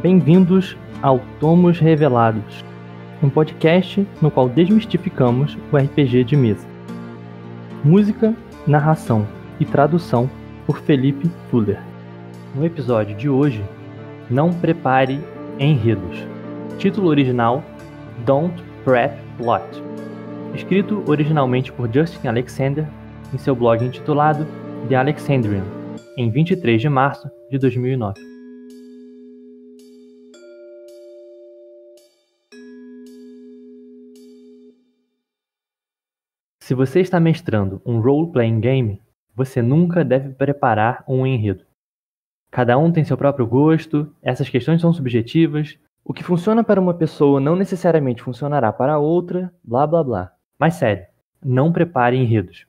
Bem-vindos ao Tomos Revelados, um podcast no qual desmistificamos o RPG de mesa. Música, narração e tradução por Felipe Fuller. No episódio de hoje, não prepare enredos. Título original: Don't Prep Plot. Escrito originalmente por Justin Alexander em seu blog intitulado The Alexandrian, em 23 de março de 2009. Se você está mestrando um role-playing game, você nunca deve preparar um enredo. Cada um tem seu próprio gosto, essas questões são subjetivas, o que funciona para uma pessoa não necessariamente funcionará para outra, blá blá blá. Mas sério, não prepare enredos.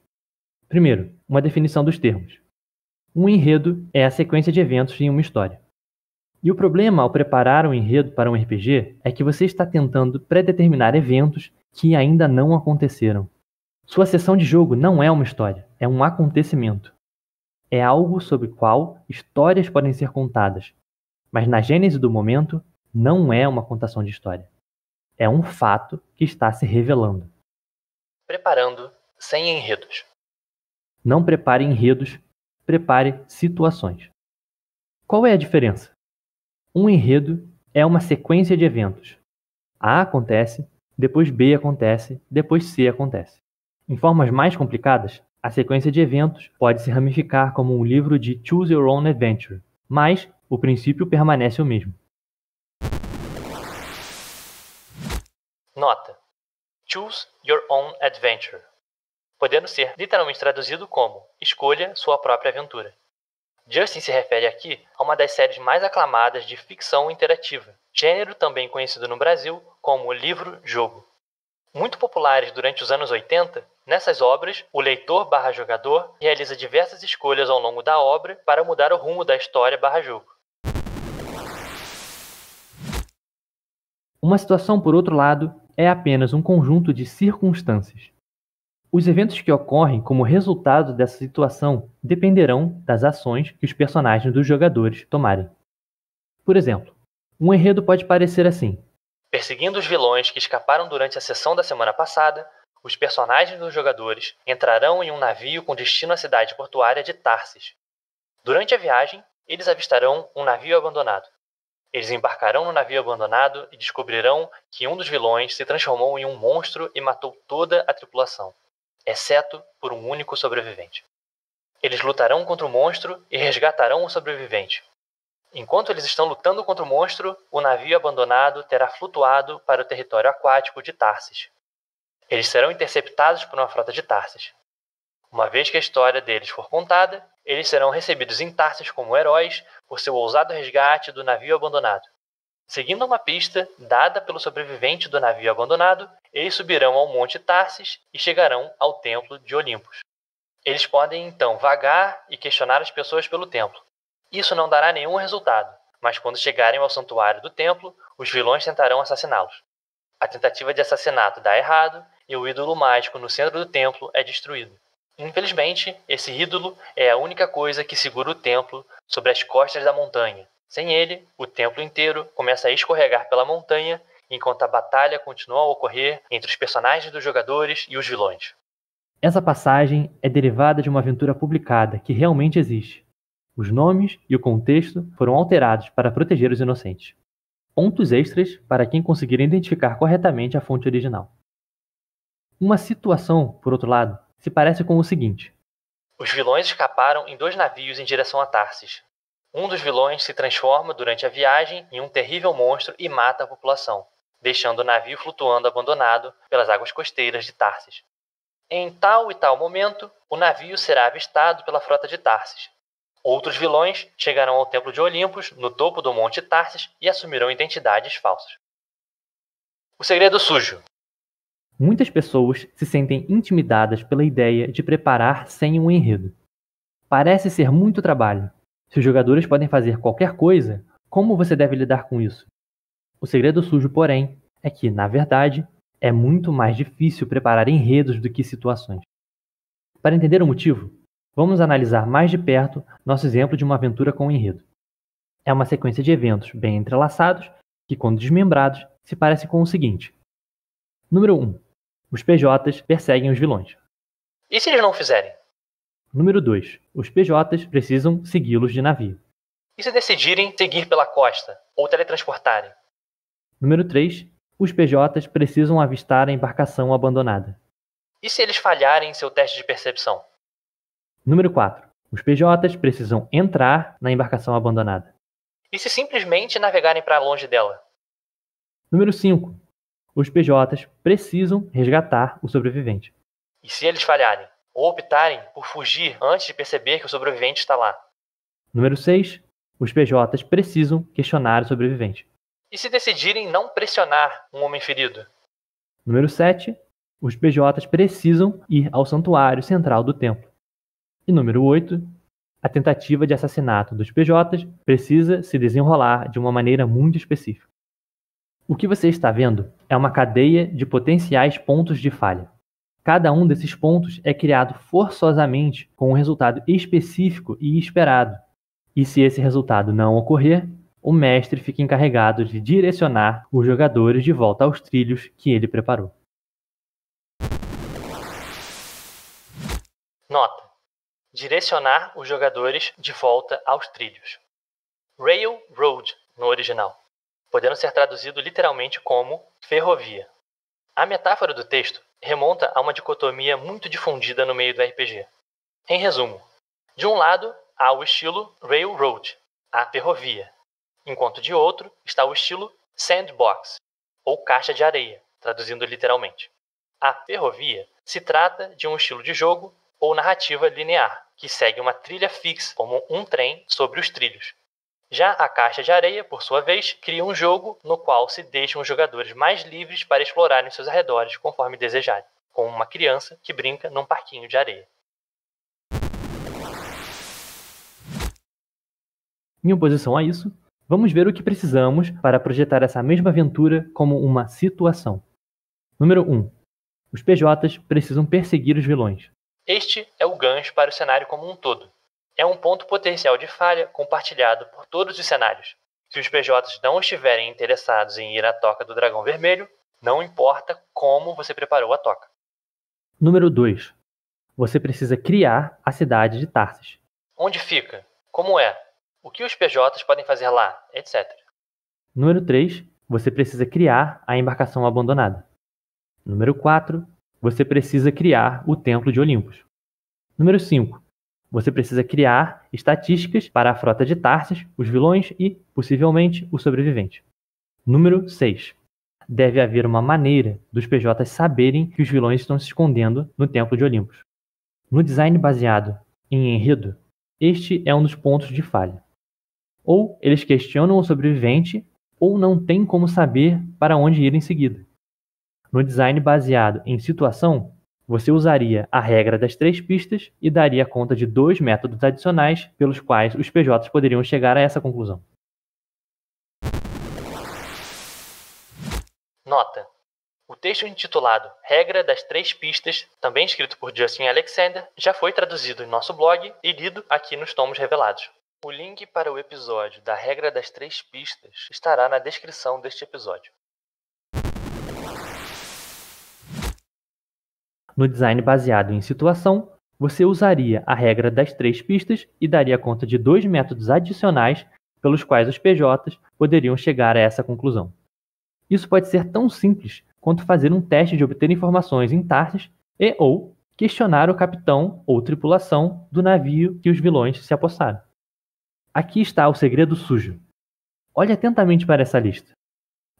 Primeiro, uma definição dos termos. Um enredo é a sequência de eventos em uma história. E o problema ao preparar um enredo para um RPG é que você está tentando predeterminar eventos que ainda não aconteceram. Sua sessão de jogo não é uma história, é um acontecimento. É algo sobre qual histórias podem ser contadas, mas na gênese do momento não é uma contação de história. É um fato que está se revelando. Preparando sem enredos. Não prepare enredos, prepare situações. Qual é a diferença? Um enredo é uma sequência de eventos. A acontece, depois B acontece, depois C acontece. Em formas mais complicadas, a sequência de eventos pode se ramificar como um livro de Choose Your Own Adventure, mas o princípio permanece o mesmo. Nota: Choose Your Own Adventure, podendo ser literalmente traduzido como Escolha sua própria aventura. Justin se refere aqui a uma das séries mais aclamadas de ficção interativa, gênero também conhecido no Brasil como livro-jogo. Muito populares durante os anos 80, Nessas obras, o leitor/jogador realiza diversas escolhas ao longo da obra para mudar o rumo da história/jogo. Uma situação, por outro lado, é apenas um conjunto de circunstâncias. Os eventos que ocorrem como resultado dessa situação dependerão das ações que os personagens dos jogadores tomarem. Por exemplo, um enredo pode parecer assim: Perseguindo os vilões que escaparam durante a sessão da semana passada, os personagens dos jogadores entrarão em um navio com destino à cidade portuária de Tarsis. Durante a viagem, eles avistarão um navio abandonado. Eles embarcarão no navio abandonado e descobrirão que um dos vilões se transformou em um monstro e matou toda a tripulação, exceto por um único sobrevivente. Eles lutarão contra o monstro e resgatarão o sobrevivente. Enquanto eles estão lutando contra o monstro, o navio abandonado terá flutuado para o território aquático de Tarsis, eles serão interceptados por uma frota de Tarsis. Uma vez que a história deles for contada, eles serão recebidos em Tarsis como heróis por seu ousado resgate do navio abandonado. Seguindo uma pista dada pelo sobrevivente do navio abandonado, eles subirão ao Monte Tarsis e chegarão ao Templo de Olimpos. Eles podem então vagar e questionar as pessoas pelo templo. Isso não dará nenhum resultado, mas quando chegarem ao santuário do templo, os vilões tentarão assassiná-los. A tentativa de assassinato dá errado e o ídolo mágico no centro do templo é destruído. Infelizmente, esse ídolo é a única coisa que segura o templo sobre as costas da montanha. Sem ele, o templo inteiro começa a escorregar pela montanha enquanto a batalha continua a ocorrer entre os personagens dos jogadores e os vilões. Essa passagem é derivada de uma aventura publicada que realmente existe. Os nomes e o contexto foram alterados para proteger os inocentes. Pontos extras para quem conseguir identificar corretamente a fonte original. Uma situação, por outro lado, se parece com o seguinte: Os vilões escaparam em dois navios em direção a Tarsis. Um dos vilões se transforma durante a viagem em um terrível monstro e mata a população, deixando o navio flutuando abandonado pelas águas costeiras de Tarsis. Em tal e tal momento, o navio será avistado pela frota de Tarsis. Outros vilões chegarão ao Templo de Olimpos, no topo do Monte Tarsis, e assumirão identidades falsas. O Segredo Sujo Muitas pessoas se sentem intimidadas pela ideia de preparar sem um enredo. Parece ser muito trabalho. Se os jogadores podem fazer qualquer coisa, como você deve lidar com isso? O segredo sujo, porém, é que, na verdade, é muito mais difícil preparar enredos do que situações. Para entender o motivo, vamos analisar mais de perto nosso exemplo de uma aventura com um enredo. É uma sequência de eventos bem entrelaçados que, quando desmembrados, se parece com o seguinte: Número 1. Os PJs perseguem os vilões. E se eles não fizerem? Número 2. Os PJs precisam segui-los de navio. E se decidirem seguir pela costa ou teletransportarem? Número 3. Os PJs precisam avistar a embarcação abandonada. E se eles falharem em seu teste de percepção? Número 4. Os PJs precisam entrar na embarcação abandonada. E se simplesmente navegarem para longe dela? Número 5 os PJs precisam resgatar o sobrevivente. E se eles falharem ou optarem por fugir antes de perceber que o sobrevivente está lá? Número 6. Os PJs precisam questionar o sobrevivente. E se decidirem não pressionar um homem ferido? Número 7. Os PJs precisam ir ao santuário central do templo. E número 8. A tentativa de assassinato dos PJs precisa se desenrolar de uma maneira muito específica. O que você está vendo é uma cadeia de potenciais pontos de falha. Cada um desses pontos é criado forçosamente com um resultado específico e esperado. E se esse resultado não ocorrer, o mestre fica encarregado de direcionar os jogadores de volta aos trilhos que ele preparou. Nota: direcionar os jogadores de volta aos trilhos. Railroad no original podendo ser traduzido literalmente como ferrovia. A metáfora do texto remonta a uma dicotomia muito difundida no meio do RPG. Em resumo, de um lado há o estilo railroad, a ferrovia, enquanto de outro está o estilo sandbox, ou caixa de areia, traduzindo literalmente. A ferrovia se trata de um estilo de jogo ou narrativa linear, que segue uma trilha fixa como um trem sobre os trilhos, já a caixa de areia, por sua vez, cria um jogo no qual se deixam os jogadores mais livres para explorarem seus arredores conforme desejarem, como uma criança que brinca num parquinho de areia. Em oposição a isso, vamos ver o que precisamos para projetar essa mesma aventura como uma situação. Número 1. Os PJs precisam perseguir os vilões. Este é o gancho para o cenário como um todo, é um ponto potencial de falha compartilhado por todos os cenários. Se os PJs não estiverem interessados em ir à toca do dragão vermelho, não importa como você preparou a toca. Número 2. Você precisa criar a cidade de Tarsis. Onde fica? Como é? O que os PJs podem fazer lá? Etc. Número 3. Você precisa criar a embarcação abandonada. Número 4. Você precisa criar o Templo de Olimpos. Número 5. Você precisa criar estatísticas para a frota de Tarsis, os vilões e, possivelmente, o sobrevivente. Número 6. Deve haver uma maneira dos PJs saberem que os vilões estão se escondendo no Templo de Olimpos. No design baseado em enredo, este é um dos pontos de falha. Ou eles questionam o sobrevivente, ou não tem como saber para onde ir em seguida. No design baseado em situação, você usaria a regra das três pistas e daria conta de dois métodos adicionais pelos quais os PJs poderiam chegar a essa conclusão. Nota: o texto intitulado Regra das Três Pistas, também escrito por Justin Alexander, já foi traduzido em nosso blog e lido aqui nos tomos revelados. O link para o episódio da Regra das Três Pistas estará na descrição deste episódio. No design baseado em situação, você usaria a regra das três pistas e daria conta de dois métodos adicionais pelos quais os PJs poderiam chegar a essa conclusão. Isso pode ser tão simples quanto fazer um teste de obter informações em Tarsis e ou questionar o capitão ou tripulação do navio que os vilões se apossaram. Aqui está o segredo sujo. Olhe atentamente para essa lista.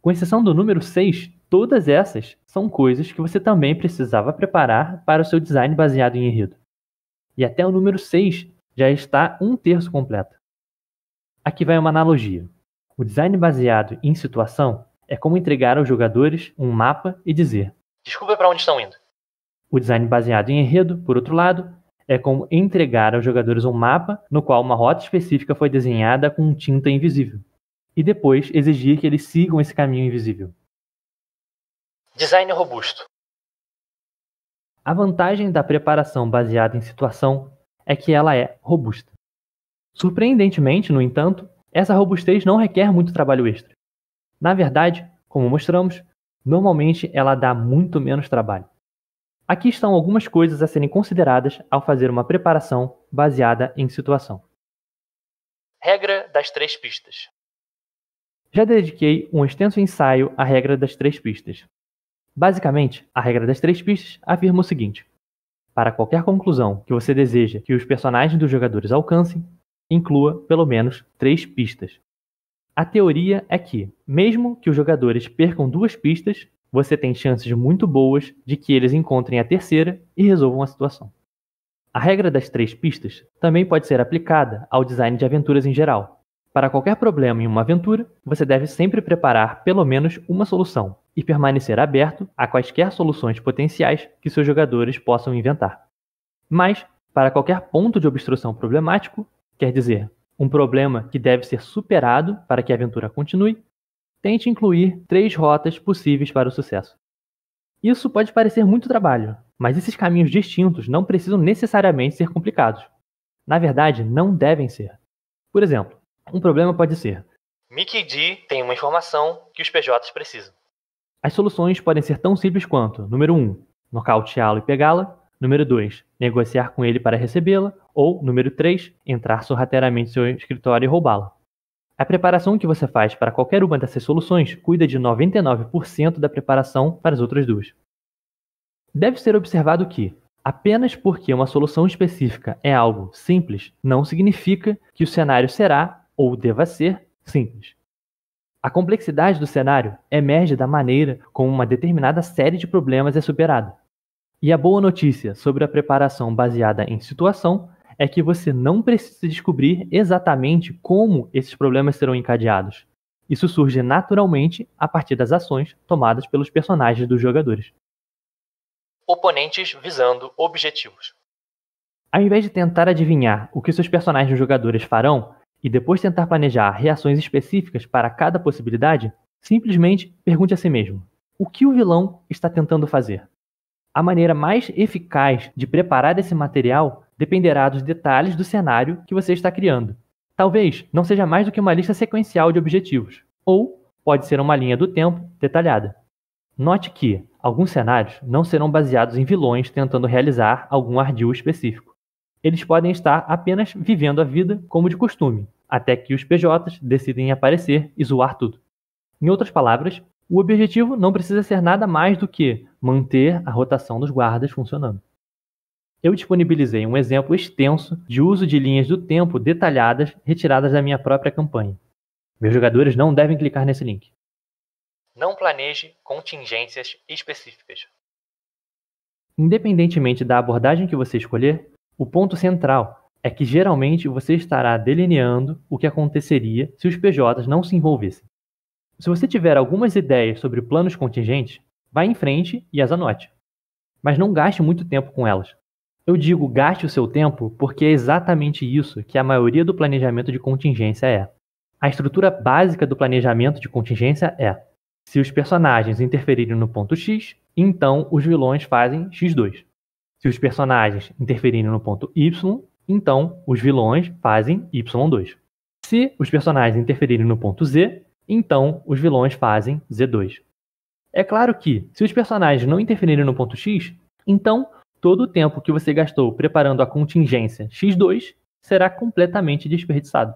Com exceção do número 6, Todas essas são coisas que você também precisava preparar para o seu design baseado em enredo. E até o número 6 já está um terço completo. Aqui vai uma analogia. O design baseado em situação é como entregar aos jogadores um mapa e dizer: Descubra para onde estão indo. O design baseado em enredo, por outro lado, é como entregar aos jogadores um mapa no qual uma rota específica foi desenhada com tinta invisível, e depois exigir que eles sigam esse caminho invisível. Design robusto. A vantagem da preparação baseada em situação é que ela é robusta. Surpreendentemente, no entanto, essa robustez não requer muito trabalho extra. Na verdade, como mostramos, normalmente ela dá muito menos trabalho. Aqui estão algumas coisas a serem consideradas ao fazer uma preparação baseada em situação. Regra das três pistas. Já dediquei um extenso ensaio à regra das três pistas, Basicamente, a regra das três pistas afirma o seguinte: para qualquer conclusão que você deseja que os personagens dos jogadores alcancem, inclua pelo menos três pistas. A teoria é que, mesmo que os jogadores percam duas pistas, você tem chances muito boas de que eles encontrem a terceira e resolvam a situação. A regra das três pistas também pode ser aplicada ao design de aventuras em geral, para qualquer problema em uma aventura, você deve sempre preparar pelo menos uma solução e permanecer aberto a quaisquer soluções potenciais que seus jogadores possam inventar. Mas, para qualquer ponto de obstrução problemático, quer dizer, um problema que deve ser superado para que a aventura continue, tente incluir três rotas possíveis para o sucesso. Isso pode parecer muito trabalho, mas esses caminhos distintos não precisam necessariamente ser complicados. Na verdade, não devem ser. Por exemplo, um problema pode ser: Mickey D tem uma informação que os PJs precisam. As soluções podem ser tão simples quanto: número 1, um, nocauteá-lo e pegá-la. Número 2, negociar com ele para recebê-la. Ou, número 3, entrar sorrateiramente em seu escritório e roubá-la. A preparação que você faz para qualquer uma dessas soluções cuida de 99% da preparação para as outras duas. Deve ser observado que, apenas porque uma solução específica é algo simples, não significa que o cenário será ou deva ser, simples. A complexidade do cenário emerge da maneira como uma determinada série de problemas é superada. E a boa notícia sobre a preparação baseada em situação é que você não precisa descobrir exatamente como esses problemas serão encadeados. Isso surge naturalmente a partir das ações tomadas pelos personagens dos jogadores. Oponentes visando objetivos. Ao invés de tentar adivinhar o que seus personagens jogadores farão, e depois tentar planejar reações específicas para cada possibilidade, simplesmente pergunte a si mesmo: o que o vilão está tentando fazer? A maneira mais eficaz de preparar esse material dependerá dos detalhes do cenário que você está criando. Talvez não seja mais do que uma lista sequencial de objetivos, ou pode ser uma linha do tempo detalhada. Note que alguns cenários não serão baseados em vilões tentando realizar algum ardil específico eles podem estar apenas vivendo a vida como de costume, até que os PJs decidem aparecer e zoar tudo. Em outras palavras, o objetivo não precisa ser nada mais do que manter a rotação dos guardas funcionando. Eu disponibilizei um exemplo extenso de uso de linhas do tempo detalhadas retiradas da minha própria campanha. Meus jogadores não devem clicar nesse link. Não planeje contingências específicas. Independentemente da abordagem que você escolher, o ponto central é que geralmente você estará delineando o que aconteceria se os PJs não se envolvessem. Se você tiver algumas ideias sobre planos contingentes, vá em frente e as anote. Mas não gaste muito tempo com elas. Eu digo gaste o seu tempo porque é exatamente isso que a maioria do planejamento de contingência é. A estrutura básica do planejamento de contingência é: se os personagens interferirem no ponto X, então os vilões fazem X2. Se os personagens interferirem no ponto Y, então os vilões fazem Y2. Se os personagens interferirem no ponto Z, então os vilões fazem Z2. É claro que, se os personagens não interferirem no ponto X, então todo o tempo que você gastou preparando a contingência X2 será completamente desperdiçado.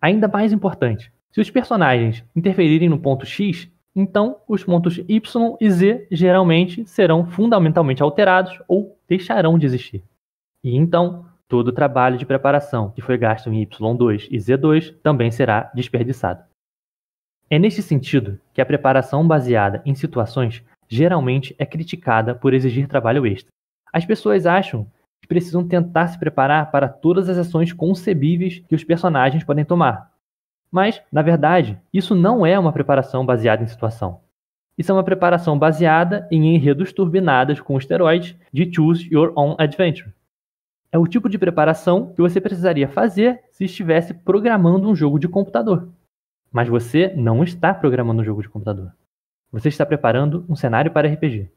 Ainda mais importante, se os personagens interferirem no ponto X, então os pontos Y e Z geralmente serão fundamentalmente alterados ou deixarão de existir. E então, todo o trabalho de preparação que foi gasto em Y2 e Z2 também será desperdiçado. É neste sentido que a preparação baseada em situações geralmente é criticada por exigir trabalho extra. As pessoas acham que precisam tentar se preparar para todas as ações concebíveis que os personagens podem tomar. Mas, na verdade, isso não é uma preparação baseada em situação e são uma preparação baseada em enredos turbinados com esteroides de Choose Your Own Adventure. É o tipo de preparação que você precisaria fazer se estivesse programando um jogo de computador. Mas você não está programando um jogo de computador. Você está preparando um cenário para RPG.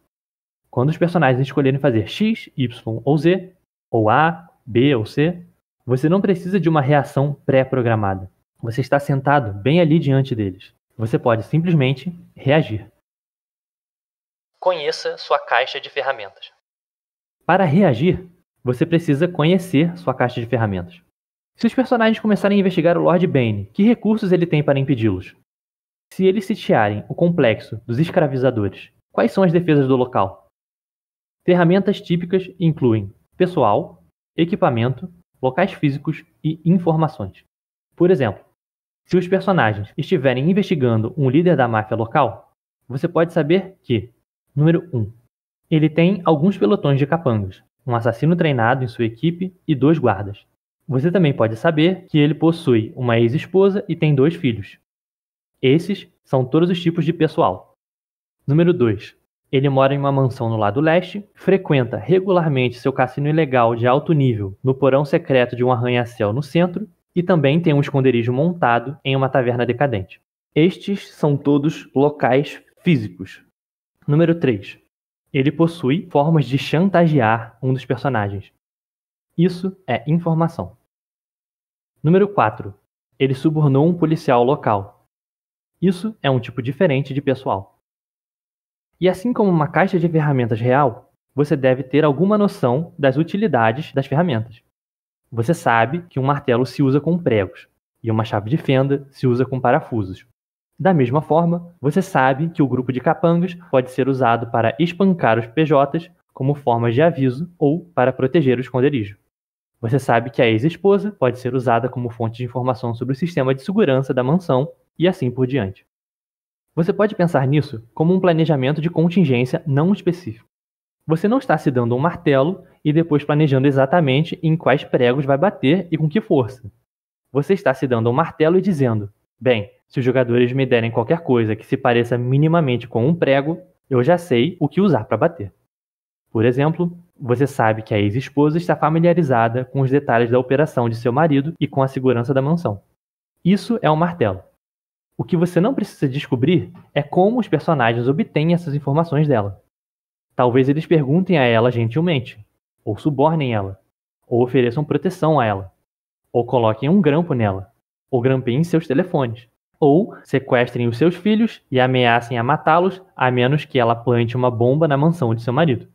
Quando os personagens escolherem fazer X, Y ou Z, ou A, B ou C, você não precisa de uma reação pré-programada. Você está sentado bem ali diante deles. Você pode simplesmente reagir. Conheça sua caixa de ferramentas. Para reagir, você precisa conhecer sua caixa de ferramentas. Se os personagens começarem a investigar o Lord Bane, que recursos ele tem para impedi-los? Se eles sitiarem o complexo dos escravizadores, quais são as defesas do local? Ferramentas típicas incluem pessoal, equipamento, locais físicos e informações. Por exemplo, se os personagens estiverem investigando um líder da máfia local, você pode saber que Número 1. Ele tem alguns pelotões de capangas, um assassino treinado em sua equipe e dois guardas. Você também pode saber que ele possui uma ex-esposa e tem dois filhos. Esses são todos os tipos de pessoal. Número 2. Ele mora em uma mansão no lado leste, frequenta regularmente seu cassino ilegal de alto nível no porão secreto de um arranha-céu no centro e também tem um esconderijo montado em uma taverna decadente. Estes são todos locais físicos, Número 3. Ele possui formas de chantagear um dos personagens. Isso é informação. Número 4. Ele subornou um policial local. Isso é um tipo diferente de pessoal. E assim como uma caixa de ferramentas real, você deve ter alguma noção das utilidades das ferramentas. Você sabe que um martelo se usa com pregos e uma chave de fenda se usa com parafusos. Da mesma forma, você sabe que o grupo de capangas pode ser usado para espancar os PJs como forma de aviso ou para proteger o esconderijo. Você sabe que a ex-esposa pode ser usada como fonte de informação sobre o sistema de segurança da mansão e assim por diante. Você pode pensar nisso como um planejamento de contingência não específico. Você não está se dando um martelo e depois planejando exatamente em quais pregos vai bater e com que força. Você está se dando um martelo e dizendo: bem, se os jogadores me derem qualquer coisa que se pareça minimamente com um prego, eu já sei o que usar para bater. Por exemplo, você sabe que a ex-esposa está familiarizada com os detalhes da operação de seu marido e com a segurança da mansão. Isso é um martelo. O que você não precisa descobrir é como os personagens obtêm essas informações dela. Talvez eles perguntem a ela gentilmente, ou subornem ela, ou ofereçam proteção a ela, ou coloquem um grampo nela, ou grampeiem seus telefones, ou sequestrem os seus filhos e ameacem a matá-los, a menos que ela plante uma bomba na mansão de seu marido.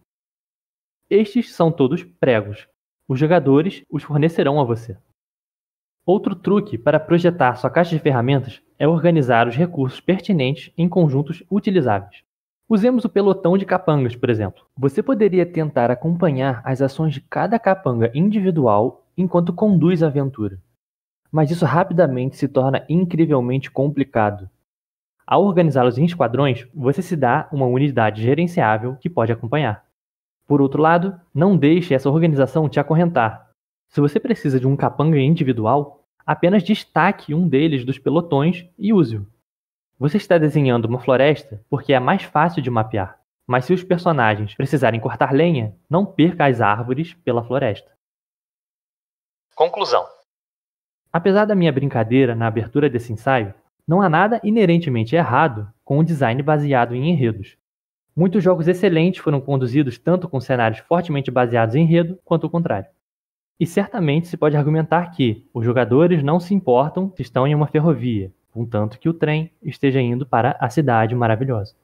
Estes são todos pregos. Os jogadores os fornecerão a você. Outro truque para projetar sua caixa de ferramentas é organizar os recursos pertinentes em conjuntos utilizáveis. Usemos o pelotão de capangas, por exemplo. Você poderia tentar acompanhar as ações de cada capanga individual enquanto conduz a aventura mas isso rapidamente se torna incrivelmente complicado. Ao organizá-los em esquadrões, você se dá uma unidade gerenciável que pode acompanhar. Por outro lado, não deixe essa organização te acorrentar. Se você precisa de um capanga individual, apenas destaque um deles dos pelotões e use-o. Você está desenhando uma floresta porque é mais fácil de mapear, mas se os personagens precisarem cortar lenha, não perca as árvores pela floresta. Conclusão Apesar da minha brincadeira na abertura desse ensaio, não há nada inerentemente errado com um design baseado em enredos. Muitos jogos excelentes foram conduzidos tanto com cenários fortemente baseados em enredo quanto o contrário. E certamente se pode argumentar que os jogadores não se importam se estão em uma ferrovia, contanto que o trem esteja indo para a cidade maravilhosa.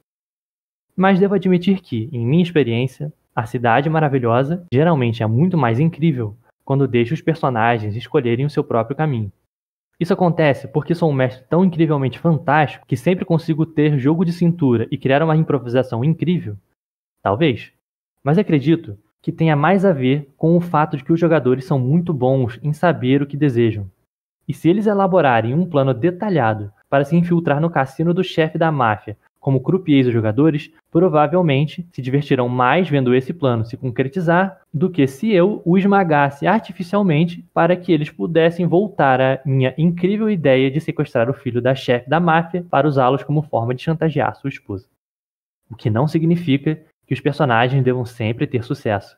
Mas devo admitir que, em minha experiência, a cidade maravilhosa geralmente é muito mais incrível quando deixo os personagens escolherem o seu próprio caminho. Isso acontece porque sou um mestre tão incrivelmente fantástico que sempre consigo ter jogo de cintura e criar uma improvisação incrível? Talvez. Mas acredito que tenha mais a ver com o fato de que os jogadores são muito bons em saber o que desejam. E se eles elaborarem um plano detalhado para se infiltrar no cassino do chefe da máfia como croupiers ou jogadores, provavelmente se divertirão mais vendo esse plano se concretizar do que se eu o esmagasse artificialmente para que eles pudessem voltar à minha incrível ideia de sequestrar o filho da chefe da máfia para usá-los como forma de chantagear sua esposa. O que não significa que os personagens devam sempre ter sucesso.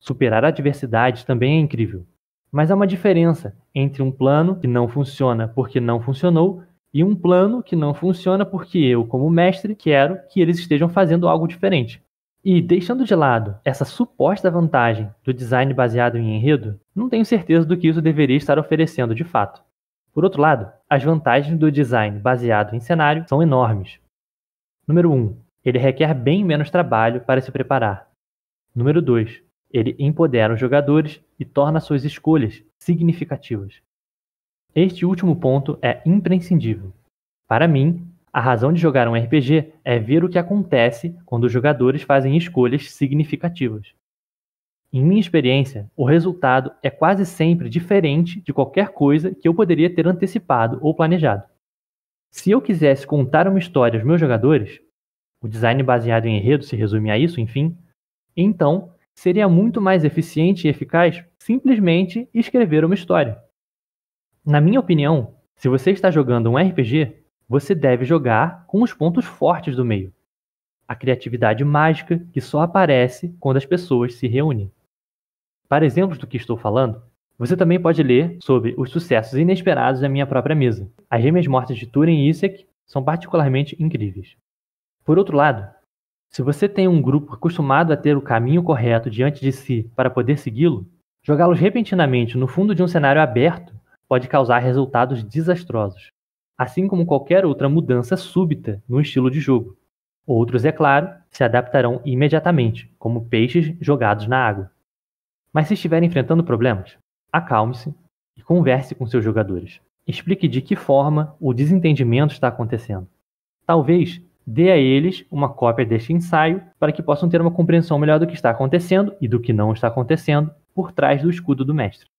Superar a adversidade também é incrível, mas há uma diferença entre um plano que não funciona porque não funcionou e um plano que não funciona porque eu, como mestre, quero que eles estejam fazendo algo diferente. E deixando de lado essa suposta vantagem do design baseado em enredo, não tenho certeza do que isso deveria estar oferecendo de fato. Por outro lado, as vantagens do design baseado em cenário são enormes. Número 1. Ele requer bem menos trabalho para se preparar. Número 2. Ele empodera os jogadores e torna suas escolhas significativas. Este último ponto é imprescindível. Para mim, a razão de jogar um RPG é ver o que acontece quando os jogadores fazem escolhas significativas. Em minha experiência, o resultado é quase sempre diferente de qualquer coisa que eu poderia ter antecipado ou planejado. Se eu quisesse contar uma história aos meus jogadores, o design baseado em enredo se resume a isso, enfim, então seria muito mais eficiente e eficaz simplesmente escrever uma história. Na minha opinião, se você está jogando um RPG, você deve jogar com os pontos fortes do meio. A criatividade mágica que só aparece quando as pessoas se reúnem. Para exemplos do que estou falando, você também pode ler sobre os sucessos inesperados da minha própria mesa. As Gêmeas Mortas de Turing e Isaac são particularmente incríveis. Por outro lado, se você tem um grupo acostumado a ter o caminho correto diante de si para poder segui-lo, jogá-los repentinamente no fundo de um cenário aberto pode causar resultados desastrosos, assim como qualquer outra mudança súbita no estilo de jogo. Outros, é claro, se adaptarão imediatamente, como peixes jogados na água. Mas se estiver enfrentando problemas, acalme-se e converse com seus jogadores. Explique de que forma o desentendimento está acontecendo. Talvez dê a eles uma cópia deste ensaio para que possam ter uma compreensão melhor do que está acontecendo e do que não está acontecendo por trás do escudo do mestre.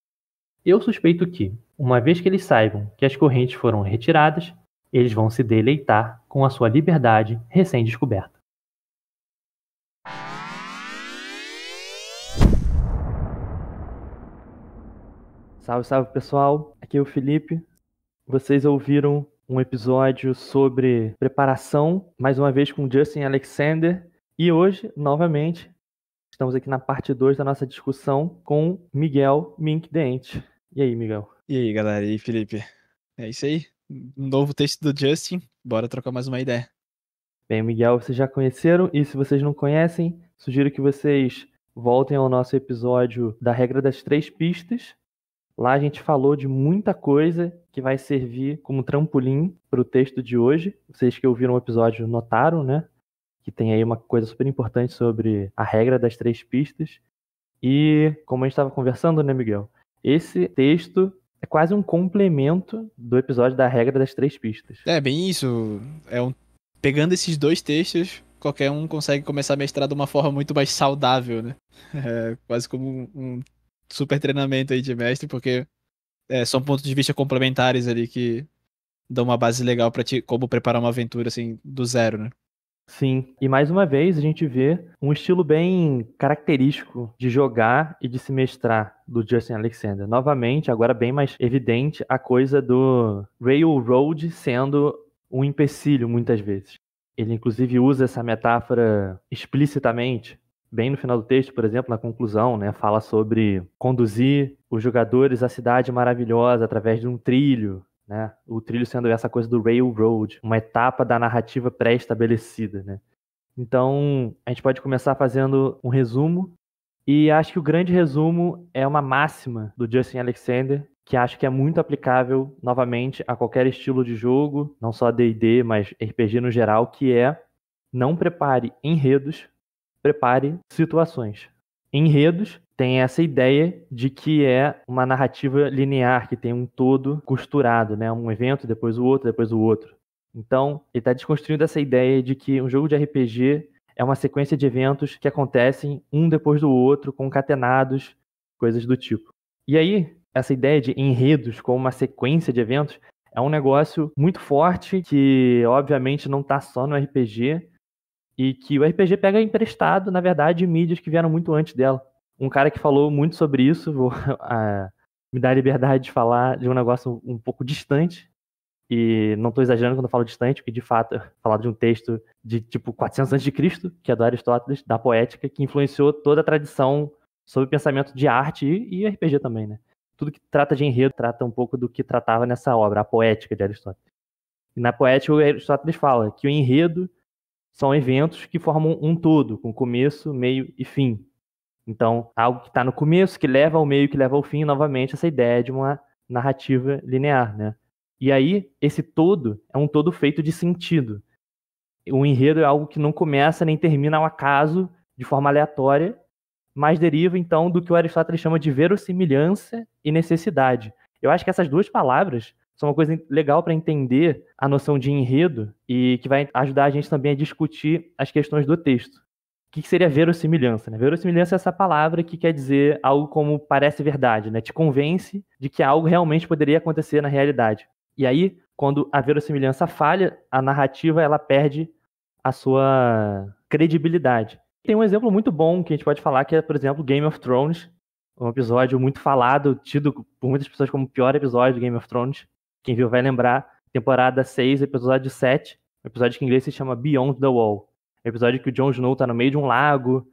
Eu suspeito que, uma vez que eles saibam que as correntes foram retiradas, eles vão se deleitar com a sua liberdade recém-descoberta. Salve, salve pessoal! Aqui é o Felipe. Vocês ouviram um episódio sobre preparação, mais uma vez com Justin Alexander. E hoje, novamente, estamos aqui na parte 2 da nossa discussão com Miguel Mink Dente. E aí, Miguel? E aí, galera? E aí, Felipe? É isso aí. Um novo texto do Justin. Bora trocar mais uma ideia. Bem, Miguel, vocês já conheceram e se vocês não conhecem, sugiro que vocês voltem ao nosso episódio da regra das três pistas. Lá a gente falou de muita coisa que vai servir como trampolim para o texto de hoje. Vocês que ouviram o episódio notaram, né? Que tem aí uma coisa super importante sobre a regra das três pistas. E como a gente estava conversando, né, Miguel? Esse texto é quase um complemento do episódio da regra das três pistas. É, bem isso. É um... Pegando esses dois textos, qualquer um consegue começar a mestrar de uma forma muito mais saudável, né? É quase como um super treinamento aí de mestre, porque é, são pontos de vista complementares ali que dão uma base legal para ti como preparar uma aventura assim do zero, né? Sim, e mais uma vez a gente vê um estilo bem característico de jogar e de se mestrar do Justin Alexander. Novamente, agora bem mais evidente a coisa do Railroad sendo um empecilho muitas vezes. Ele inclusive usa essa metáfora explicitamente, bem no final do texto, por exemplo, na conclusão, né, fala sobre conduzir os jogadores à cidade maravilhosa através de um trilho né? O trilho sendo essa coisa do railroad, uma etapa da narrativa pré-estabelecida, né? Então, a gente pode começar fazendo um resumo e acho que o grande resumo é uma máxima do Justin Alexander que acho que é muito aplicável novamente a qualquer estilo de jogo, não só D&D, mas RPG no geral, que é não prepare enredos, prepare situações. Enredos tem essa ideia de que é uma narrativa linear, que tem um todo costurado, né? Um evento, depois o outro, depois o outro. Então, ele está desconstruindo essa ideia de que um jogo de RPG é uma sequência de eventos que acontecem um depois do outro, concatenados, coisas do tipo. E aí, essa ideia de enredos como uma sequência de eventos é um negócio muito forte que, obviamente, não está só no RPG e que o RPG pega emprestado, na verdade, de mídias que vieram muito antes dela um cara que falou muito sobre isso, vou a, me dar a liberdade de falar de um negócio um pouco distante, e não estou exagerando quando eu falo distante, porque de fato, falo de um texto de tipo 400 antes de Cristo, que é do Aristóteles, da poética, que influenciou toda a tradição sobre pensamento de arte e, e RPG também, né? Tudo que trata de enredo trata um pouco do que tratava nessa obra, a poética de Aristóteles. E na poética, o Aristóteles fala que o enredo são eventos que formam um todo, com começo, meio e fim. Então, algo que está no começo, que leva ao meio, que leva ao fim, novamente, essa ideia de uma narrativa linear, né? E aí, esse todo é um todo feito de sentido. O enredo é algo que não começa nem termina ao acaso, de forma aleatória, mas deriva, então, do que o Aristóteles chama de verossimilhança e necessidade. Eu acho que essas duas palavras são uma coisa legal para entender a noção de enredo e que vai ajudar a gente também a discutir as questões do texto que seria verossimilhança? Né? Verossimilhança é essa palavra que quer dizer algo como parece verdade, né? Te convence de que algo realmente poderia acontecer na realidade. E aí, quando a verossimilhança falha, a narrativa ela perde a sua credibilidade. Tem um exemplo muito bom que a gente pode falar que é, por exemplo, Game of Thrones, um episódio muito falado, tido por muitas pessoas como o pior episódio de Game of Thrones. Quem viu vai lembrar, temporada 6, episódio 7, um episódio que em inglês se chama Beyond the Wall episódio que o Jon Snow tá no meio de um lago,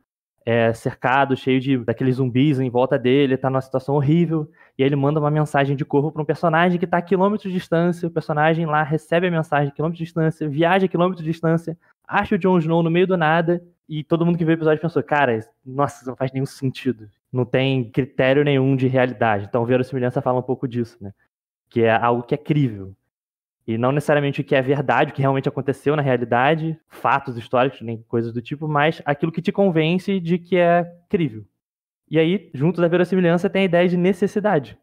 é, cercado, cheio de daqueles zumbis em volta dele, tá numa situação horrível, e aí ele manda uma mensagem de corvo para um personagem que tá a quilômetros de distância, o personagem lá recebe a mensagem a quilômetros de distância, viaja a quilômetros de distância, acha o Jon Snow no meio do nada, e todo mundo que viu o episódio pensou, cara, nossa, não faz nenhum sentido. Não tem critério nenhum de realidade. Então, a Semelhança fala um pouco disso, né? Que é algo que é crível e não necessariamente o que é verdade, o que realmente aconteceu na realidade, fatos históricos, nem coisas do tipo, mas aquilo que te convence de que é crível. E aí, junto da verossimilhança, tem a ideia de necessidade,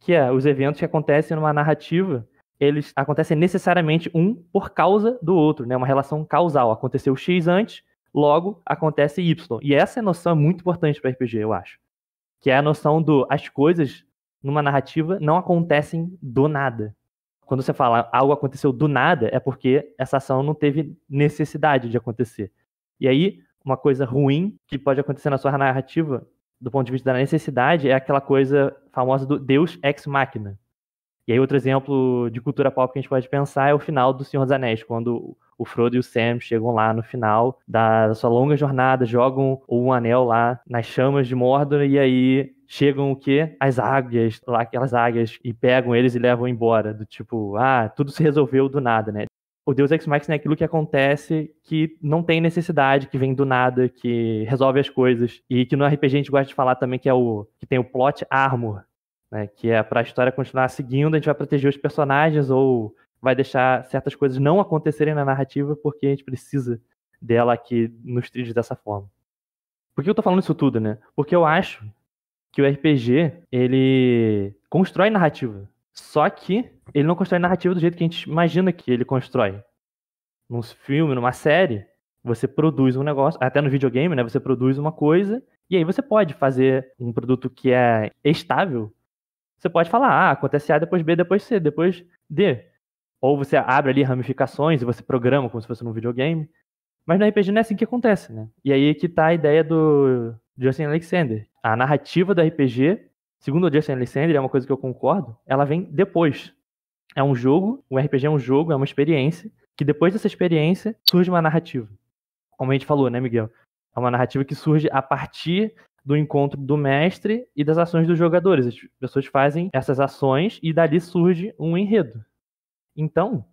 que é os eventos que acontecem numa narrativa, eles acontecem necessariamente um por causa do outro, né? Uma relação causal. Aconteceu X antes, logo acontece Y. E essa é noção é muito importante para RPG, eu acho. Que é a noção do as coisas numa narrativa não acontecem do nada quando você fala algo aconteceu do nada, é porque essa ação não teve necessidade de acontecer. E aí, uma coisa ruim que pode acontecer na sua narrativa, do ponto de vista da necessidade, é aquela coisa famosa do Deus ex machina. E aí, outro exemplo de cultura pop que a gente pode pensar é o final do Senhor dos Anéis, quando o Frodo e o Sam chegam lá no final da sua longa jornada, jogam um anel lá nas chamas de Mordor, e aí chegam o quê? As águias, lá aquelas águias, e pegam eles e levam embora. Do tipo, ah, tudo se resolveu do nada, né? O Deus Ex Machina é aquilo que acontece que não tem necessidade, que vem do nada, que resolve as coisas. E que no RPG a gente gosta de falar também que é o que tem o plot armor, né? Que é para a história continuar seguindo, a gente vai proteger os personagens ou vai deixar certas coisas não acontecerem na narrativa porque a gente precisa dela aqui nos trilhos dessa forma. Por que eu tô falando isso tudo, né? Porque eu acho que o RPG, ele constrói narrativa. Só que ele não constrói narrativa do jeito que a gente imagina que ele constrói. Num filme, numa série, você produz um negócio, até no videogame, né? Você produz uma coisa, e aí você pode fazer um produto que é estável. Você pode falar, ah, acontece A, depois B, depois C, depois D. Ou você abre ali ramificações e você programa como se fosse num videogame. Mas no RPG não é assim que acontece, né? E aí que tá a ideia do Justin Alexander, a narrativa do RPG, segundo o Justin Alexander, é uma coisa que eu concordo, ela vem depois. É um jogo, o RPG é um jogo, é uma experiência, que depois dessa experiência surge uma narrativa. Como a gente falou, né, Miguel? É uma narrativa que surge a partir do encontro do mestre e das ações dos jogadores. As pessoas fazem essas ações e dali surge um enredo. Então,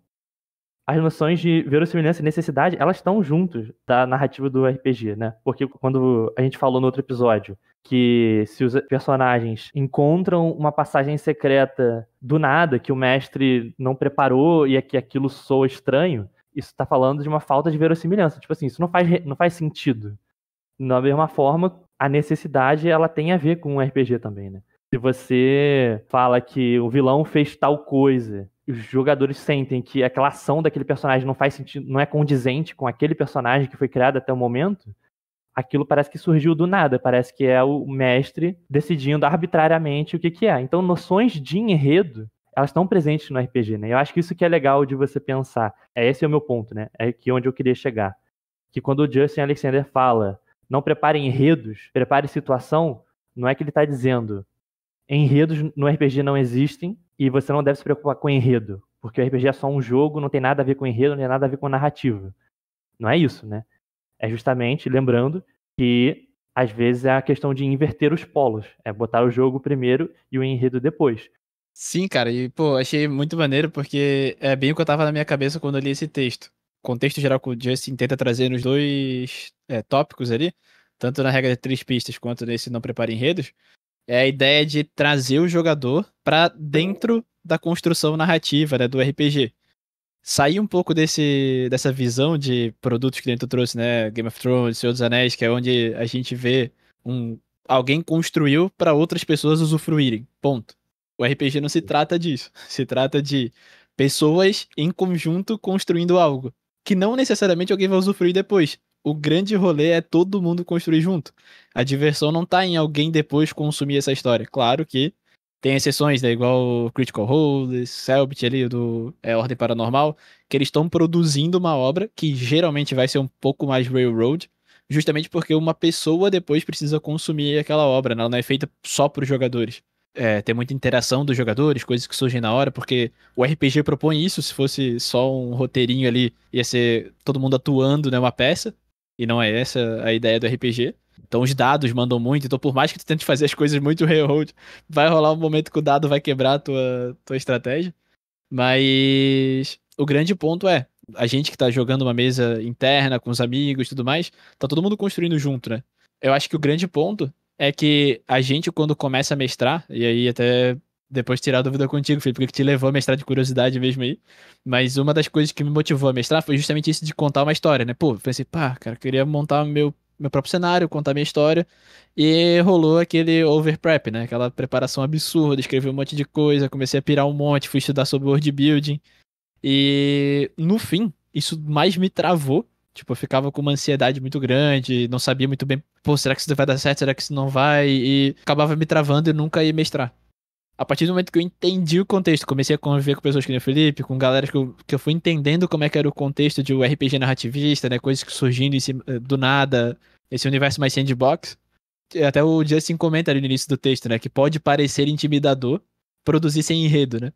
as noções de verossimilhança e necessidade, elas estão juntos da narrativa do RPG, né? Porque quando a gente falou no outro episódio que se os personagens encontram uma passagem secreta do nada, que o mestre não preparou e é que aquilo soa estranho, isso está falando de uma falta de verossimilhança. Tipo assim, isso não faz, não faz sentido. Da mesma forma, a necessidade ela tem a ver com um RPG também, né? Se você fala que o vilão fez tal coisa, os jogadores sentem que aquela ação daquele personagem não faz sentido, não é condizente com aquele personagem que foi criado até o momento, aquilo parece que surgiu do nada, parece que é o mestre decidindo arbitrariamente o que, que é. Então, noções de enredo, elas estão presentes no RPG, né? Eu acho que isso que é legal de você pensar. É esse é o meu ponto, né? É aqui onde eu queria chegar. Que quando o Justin Alexander fala, não prepare enredos, prepare situação, não é que ele está dizendo enredos no RPG não existem e você não deve se preocupar com enredo, porque o RPG é só um jogo, não tem nada a ver com enredo, não tem nada a ver com narrativa. Não é isso, né? é justamente lembrando que às vezes é a questão de inverter os polos, é botar o jogo primeiro e o enredo depois. Sim, cara, e pô, achei muito maneiro porque é bem o que eu tava na minha cabeça quando eu li esse texto. O contexto geral que o Justin tenta trazer nos dois é, tópicos ali, tanto na regra de três pistas quanto nesse não prepara enredos, é a ideia de trazer o jogador para dentro da construção narrativa né, do RPG sair um pouco desse, dessa visão de produtos que dentro trouxe, né? Game of Thrones, Senhor dos Anéis, que é onde a gente vê um alguém construiu para outras pessoas usufruírem. Ponto. O RPG não se trata disso. Se trata de pessoas em conjunto construindo algo que não necessariamente alguém vai usufruir depois. O grande rolê é todo mundo construir junto. A diversão não tá em alguém depois consumir essa história. Claro que tem exceções, né? Igual o Critical Role, Selbit ali, do é, Ordem Paranormal, que eles estão produzindo uma obra que geralmente vai ser um pouco mais railroad, justamente porque uma pessoa depois precisa consumir aquela obra, né? ela não é feita só para os jogadores. É, tem muita interação dos jogadores, coisas que surgem na hora, porque o RPG propõe isso, se fosse só um roteirinho ali, ia ser todo mundo atuando, né, uma peça, e não é essa a ideia do RPG. Então os dados mandam muito, então por mais que tu tente fazer as coisas muito railroad, vai rolar um momento que o dado vai quebrar a tua, tua estratégia. Mas o grande ponto é, a gente que tá jogando uma mesa interna com os amigos e tudo mais, tá todo mundo construindo junto, né? Eu acho que o grande ponto é que a gente quando começa a mestrar, e aí até depois tirar a dúvida contigo, Felipe, porque te levou a mestrar de curiosidade mesmo aí. Mas uma das coisas que me motivou a mestrar foi justamente isso de contar uma história, né? Pô, pensei, pá, cara, queria montar meu meu próprio cenário, contar minha história. E rolou aquele over prep, né? Aquela preparação absurda, escrevi um monte de coisa, comecei a pirar um monte, fui estudar sobre world building. E no fim, isso mais me travou. Tipo, eu ficava com uma ansiedade muito grande, não sabia muito bem, pô, será que isso vai dar certo? Será que isso não vai? E acabava me travando e nunca ia mestrar. A partir do momento que eu entendi o contexto, comecei a conviver com pessoas que nem o Felipe, com galera que eu, que eu fui entendendo como é que era o contexto de um RPG narrativista, né? Coisas que surgindo cima, eh, do nada, esse universo mais sandbox. Até o Justin comenta ali no início do texto, né? Que pode parecer intimidador produzir sem enredo, né?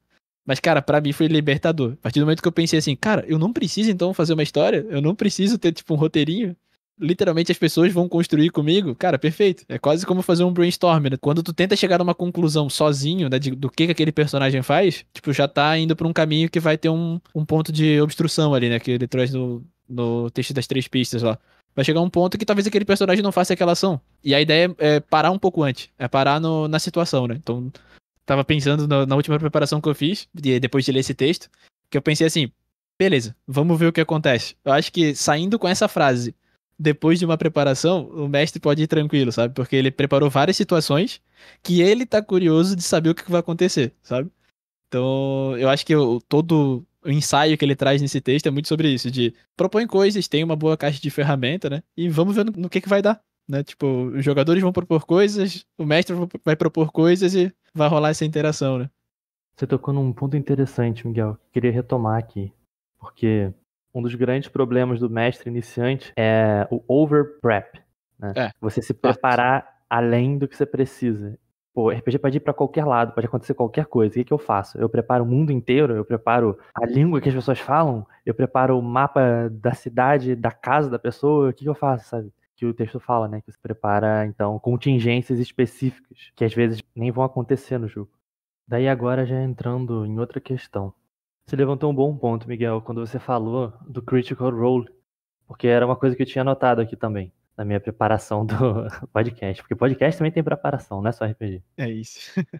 Mas, cara, para mim foi libertador. A partir do momento que eu pensei assim, cara, eu não preciso então fazer uma história, eu não preciso ter, tipo, um roteirinho. Literalmente as pessoas vão construir comigo, cara, perfeito. É quase como fazer um brainstorm, né? Quando tu tenta chegar a uma conclusão sozinho, né, de, do que, que aquele personagem faz, tipo, já tá indo pra um caminho que vai ter um, um ponto de obstrução ali, né? Que ele traz no, no texto das três pistas lá. Vai chegar um ponto que talvez aquele personagem não faça aquela ação. E a ideia é, é parar um pouco antes. É parar no, na situação, né? Então, tava pensando no, na última preparação que eu fiz, depois de ler esse texto, que eu pensei assim, beleza, vamos ver o que acontece. Eu acho que saindo com essa frase, depois de uma preparação, o mestre pode ir tranquilo, sabe? Porque ele preparou várias situações que ele tá curioso de saber o que vai acontecer, sabe? Então, eu acho que eu, todo o ensaio que ele traz nesse texto é muito sobre isso, de propõe coisas, tem uma boa caixa de ferramenta, né? E vamos ver no, no que, que vai dar, né? Tipo, os jogadores vão propor coisas, o mestre vai propor coisas e vai rolar essa interação, né? Você tocou num ponto interessante, Miguel, que queria retomar aqui, porque um dos grandes problemas do mestre iniciante é o over prep, né? É. Você se preparar além do que você precisa. Pô, RPG pode ir para qualquer lado, pode acontecer qualquer coisa. O que, que eu faço? Eu preparo o mundo inteiro, eu preparo a língua que as pessoas falam, eu preparo o mapa da cidade, da casa da pessoa. O que, que eu faço, sabe? Que o texto fala, né? Que se prepara, então, contingências específicas, que às vezes nem vão acontecer no jogo. Daí agora já entrando em outra questão. Você levantou um bom ponto, Miguel, quando você falou do Critical Role, porque era uma coisa que eu tinha anotado aqui também na minha preparação do podcast, porque podcast também tem preparação, não é só RPG. É isso.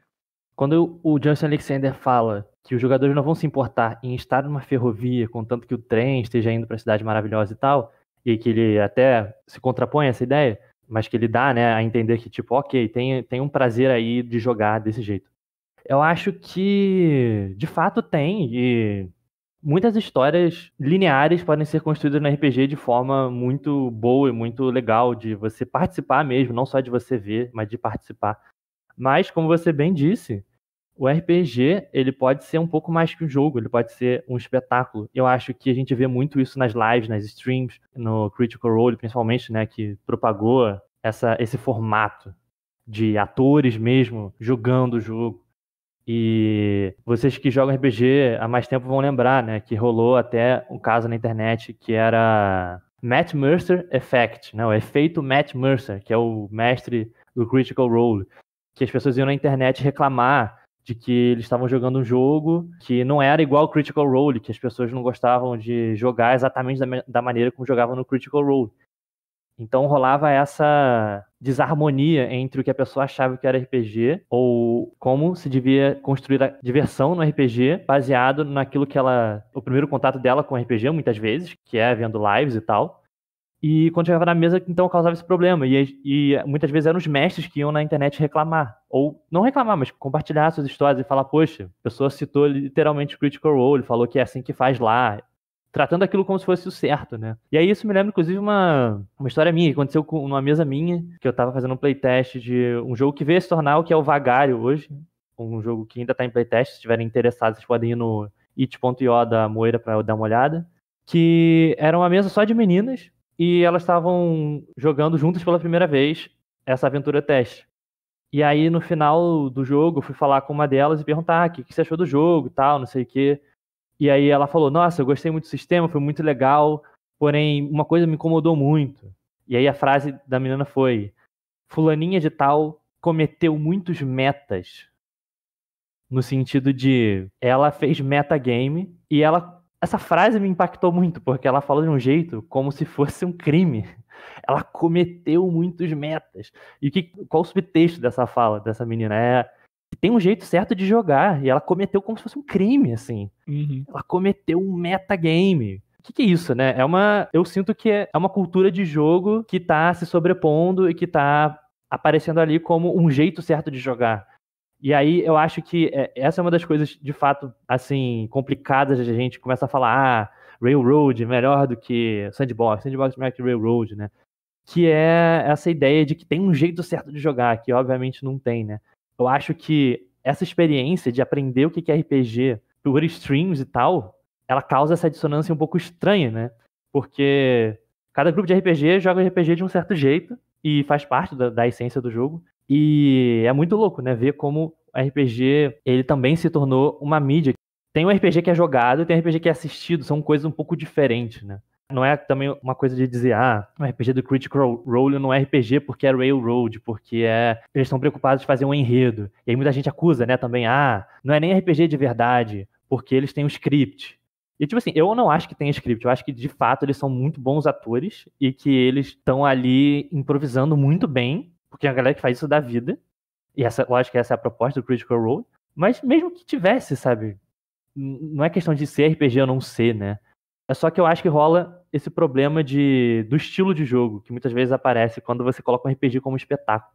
Quando o Justin Alexander fala que os jogadores não vão se importar em estar numa ferrovia, contanto que o trem esteja indo para a cidade maravilhosa e tal, e que ele até se contrapõe a essa ideia, mas que ele dá né, a entender que, tipo, ok, tem, tem um prazer aí de jogar desse jeito. Eu acho que, de fato, tem, e muitas histórias lineares podem ser construídas no RPG de forma muito boa e muito legal, de você participar mesmo, não só de você ver, mas de participar. Mas, como você bem disse, o RPG ele pode ser um pouco mais que um jogo, ele pode ser um espetáculo. Eu acho que a gente vê muito isso nas lives, nas streams, no Critical Role, principalmente, né, que propagou essa, esse formato de atores mesmo jogando o jogo e vocês que jogam RPG há mais tempo vão lembrar, né? Que rolou até um caso na internet que era Matt Mercer Effect, né? O efeito Matt Mercer, que é o mestre do Critical Role. Que as pessoas iam na internet reclamar de que eles estavam jogando um jogo que não era igual ao Critical Role, que as pessoas não gostavam de jogar exatamente da, da maneira como jogavam no Critical Role. Então rolava essa desarmonia entre o que a pessoa achava que era RPG ou como se devia construir a diversão no RPG baseado naquilo que ela. o primeiro contato dela com o RPG, muitas vezes, que é vendo lives e tal. E quando chegava na mesa, então causava esse problema. E, e, muitas vezes eram os mestres que iam na internet reclamar. Ou não reclamar, mas compartilhar suas histórias e falar: Poxa, a pessoa citou literalmente Critical Role, falou que é assim que faz lá tratando aquilo como se fosse o certo, né? E aí isso me lembra, inclusive, uma, uma história minha que aconteceu com uma mesa minha, que eu tava fazendo um playtest de um jogo que veio se tornar o que é o Vagário hoje, um jogo que ainda tá em playtest, se estiverem interessados, vocês podem ir no it.io da Moira para dar uma olhada, que era uma mesa só de meninas e elas estavam jogando juntas pela primeira vez essa aventura teste. E aí, no final do jogo, eu fui falar com uma delas e perguntar ah, o que, que você achou do jogo e tal, não sei o quê. E aí ela falou: Nossa, eu gostei muito do sistema, foi muito legal, porém uma coisa me incomodou muito. E aí a frase da menina foi: Fulaninha de Tal cometeu muitos metas. No sentido de ela fez metagame e ela. Essa frase me impactou muito, porque ela fala de um jeito como se fosse um crime. Ela cometeu muitos metas. E que, qual o subtexto dessa fala dessa menina? É tem um jeito certo de jogar. E ela cometeu como se fosse um crime, assim. Uhum. Ela cometeu um metagame. O que, que é isso, né? É uma. Eu sinto que é, é uma cultura de jogo que tá se sobrepondo e que tá aparecendo ali como um jeito certo de jogar. E aí eu acho que é, essa é uma das coisas, de fato, assim, complicadas a gente começa a falar, ah, Railroad melhor do que Sandbox, Sandbox é melhor que Railroad, né? Que é essa ideia de que tem um jeito certo de jogar, que obviamente não tem, né? Eu acho que essa experiência de aprender o que é RPG por streams e tal, ela causa essa dissonância um pouco estranha, né? Porque cada grupo de RPG joga RPG de um certo jeito e faz parte da, da essência do jogo. E é muito louco, né? Ver como o RPG ele também se tornou uma mídia. Tem um RPG que é jogado e tem um RPG que é assistido, são coisas um pouco diferentes, né? Não é também uma coisa de dizer, ah, o RPG do Critical Role não é RPG porque é Railroad, porque é. Eles estão preocupados de fazer um enredo. E aí muita gente acusa, né, também, ah, não é nem RPG de verdade, porque eles têm um script. E, tipo assim, eu não acho que tem script. Eu acho que, de fato, eles são muito bons atores e que eles estão ali improvisando muito bem, porque é a galera que faz isso da vida. E essa, eu acho que essa é a proposta do Critical Role. Mas mesmo que tivesse, sabe? Não é questão de ser RPG ou não ser, né? É só que eu acho que rola esse problema de, do estilo de jogo, que muitas vezes aparece quando você coloca um RPG como espetáculo.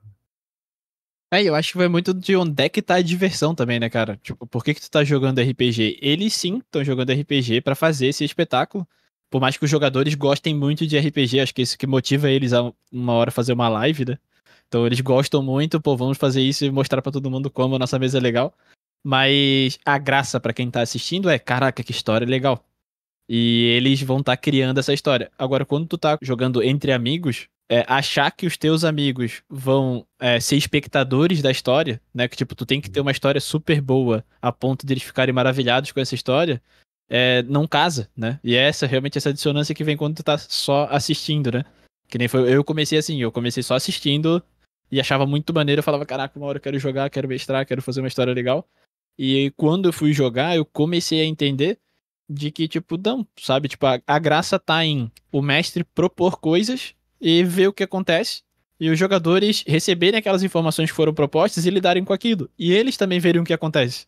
É, eu acho que vai muito de onde é que tá a diversão também, né, cara? Tipo, por que que tu tá jogando RPG? Eles sim estão jogando RPG para fazer esse espetáculo. Por mais que os jogadores gostem muito de RPG, acho que isso que motiva eles a uma hora fazer uma live, né? Então eles gostam muito, pô, vamos fazer isso e mostrar para todo mundo como a nossa mesa é legal. Mas a graça para quem tá assistindo é, caraca, que história legal. E eles vão estar tá criando essa história. Agora, quando tu tá jogando entre amigos, é, achar que os teus amigos vão é, ser espectadores da história, né? Que tipo, tu tem que ter uma história super boa a ponto de eles ficarem maravilhados com essa história, é, não casa, né? E é essa, realmente essa dissonância que vem quando tu tá só assistindo, né? Que nem foi. Eu comecei assim, eu comecei só assistindo e achava muito maneiro. Eu falava, caraca, uma hora eu quero jogar, quero mestrar, quero fazer uma história legal. E quando eu fui jogar, eu comecei a entender de que, tipo, não, sabe? Tipo, a, a graça tá em o mestre propor coisas e ver o que acontece e os jogadores receberem aquelas informações que foram propostas e lidarem com aquilo. E eles também verem o que acontece.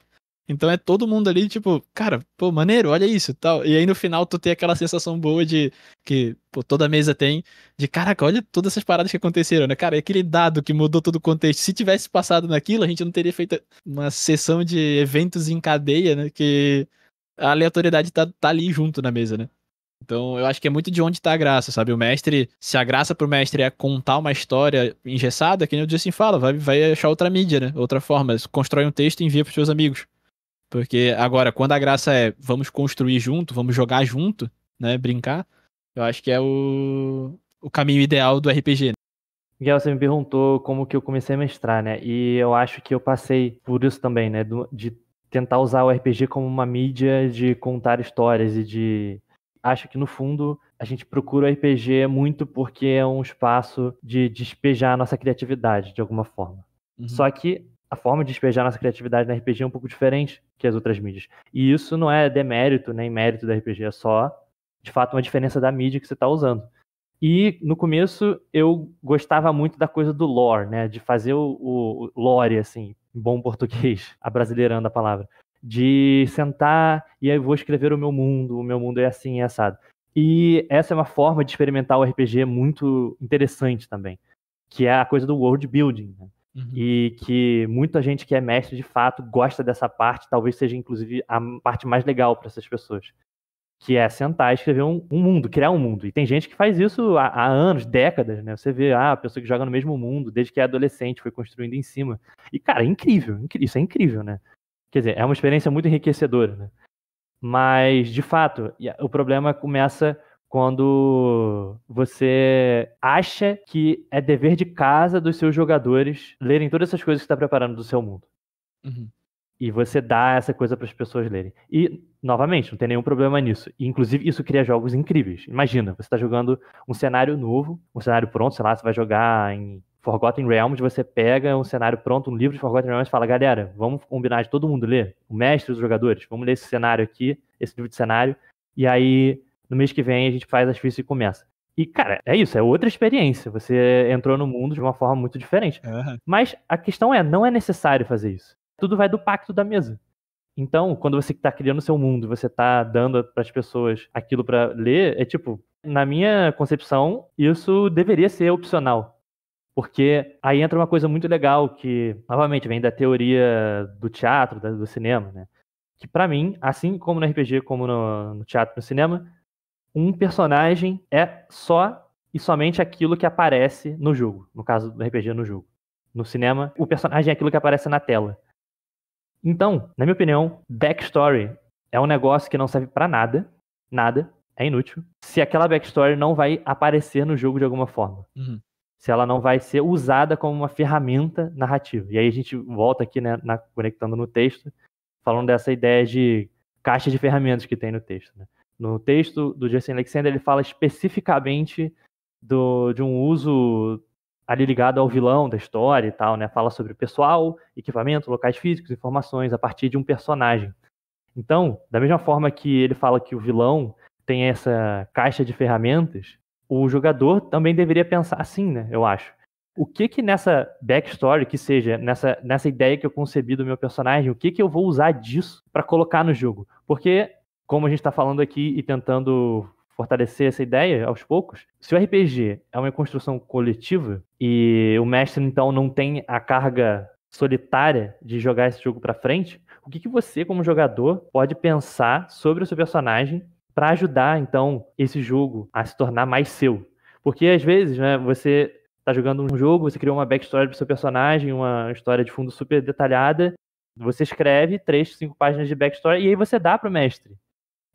Então é todo mundo ali, tipo, cara, pô, maneiro, olha isso tal. E aí no final tu tem aquela sensação boa de que pô, toda mesa tem, de caraca, olha todas essas paradas que aconteceram, né? Cara, é aquele dado que mudou todo o contexto. Se tivesse passado naquilo, a gente não teria feito uma sessão de eventos em cadeia, né? Que a aleatoriedade tá, tá ali junto na mesa, né? Então, eu acho que é muito de onde tá a graça, sabe? O mestre, se a graça pro mestre é contar uma história engessada, que nem o assim fala, vai, vai achar outra mídia, né? Outra forma. Constrói um texto e envia pros seus amigos. Porque agora, quando a graça é vamos construir junto, vamos jogar junto, né? Brincar, eu acho que é o, o caminho ideal do RPG. Né? Miguel, você me perguntou como que eu comecei a mestrar, né? E eu acho que eu passei por isso também, né? De tentar usar o RPG como uma mídia de contar histórias e de. Acho que no fundo a gente procura o RPG muito porque é um espaço de despejar a nossa criatividade de alguma forma. Uhum. Só que a forma de despejar nossa criatividade no RPG é um pouco diferente que as outras mídias. E isso não é demérito nem mérito do RPG, é só, de fato, uma diferença da mídia que você está usando. E no começo eu gostava muito da coisa do lore, né? De fazer o, o, o lore, assim, bom português, abrasileirando a palavra, de sentar e aí vou escrever o meu mundo, o meu mundo é assim, é assado. E essa é uma forma de experimentar o RPG muito interessante também, que é a coisa do world building, né? Uhum. E que muita gente que é mestre de fato gosta dessa parte, talvez seja inclusive a parte mais legal para essas pessoas que é sentar e escrever um, um, mundo, criar um mundo. E tem gente que faz isso há, há, anos, décadas, né? Você vê, ah, a pessoa que joga no mesmo mundo desde que é adolescente, foi construindo em cima. E, cara, é incrível, isso é incrível, né? Quer dizer, é uma experiência muito enriquecedora, né? Mas, de fato, o problema começa quando você acha que é dever de casa dos seus jogadores lerem todas essas coisas que está preparando do seu mundo. Uhum e você dá essa coisa para as pessoas lerem. E, novamente, não tem nenhum problema nisso. E, inclusive, isso cria jogos incríveis. Imagina, você está jogando um cenário novo, um cenário pronto, sei lá, você vai jogar em Forgotten Realms, você pega um cenário pronto, um livro de Forgotten Realms e fala, galera, vamos combinar de todo mundo ler, o mestre dos os jogadores, vamos ler esse cenário aqui, esse livro de cenário, e aí, no mês que vem, a gente faz as fichas e começa. E, cara, é isso, é outra experiência. Você entrou no mundo de uma forma muito diferente. Uhum. Mas a questão é, não é necessário fazer isso tudo vai do pacto da mesa. Então, quando você está criando seu mundo, você está dando para as pessoas aquilo para ler, é tipo, na minha concepção, isso deveria ser opcional. Porque aí entra uma coisa muito legal que, novamente, vem da teoria do teatro, do cinema, né? Que para mim, assim como no RPG, como no, no teatro, no cinema, um personagem é só e somente aquilo que aparece no jogo. No caso do RPG, no jogo. No cinema, o personagem é aquilo que aparece na tela. Então, na minha opinião, backstory é um negócio que não serve para nada, nada, é inútil, se aquela backstory não vai aparecer no jogo de alguma forma. Uhum. Se ela não vai ser usada como uma ferramenta narrativa. E aí a gente volta aqui, né, na, conectando no texto, falando dessa ideia de caixa de ferramentas que tem no texto. Né? No texto do Jason Alexander, ele fala especificamente do, de um uso ali ligado ao vilão da história e tal, né? Fala sobre pessoal, equipamento, locais físicos, informações a partir de um personagem. Então, da mesma forma que ele fala que o vilão tem essa caixa de ferramentas, o jogador também deveria pensar assim, né? Eu acho. O que que nessa backstory, que seja nessa, nessa ideia que eu concebi do meu personagem, o que que eu vou usar disso para colocar no jogo? Porque, como a gente está falando aqui e tentando fortalecer essa ideia aos poucos. Se o RPG é uma construção coletiva e o mestre então não tem a carga solitária de jogar esse jogo para frente, o que, que você como jogador pode pensar sobre o seu personagem para ajudar então esse jogo a se tornar mais seu? Porque às vezes, né, você tá jogando um jogo, você criou uma backstory pro seu personagem, uma história de fundo super detalhada, você escreve três, cinco páginas de backstory e aí você dá pro mestre.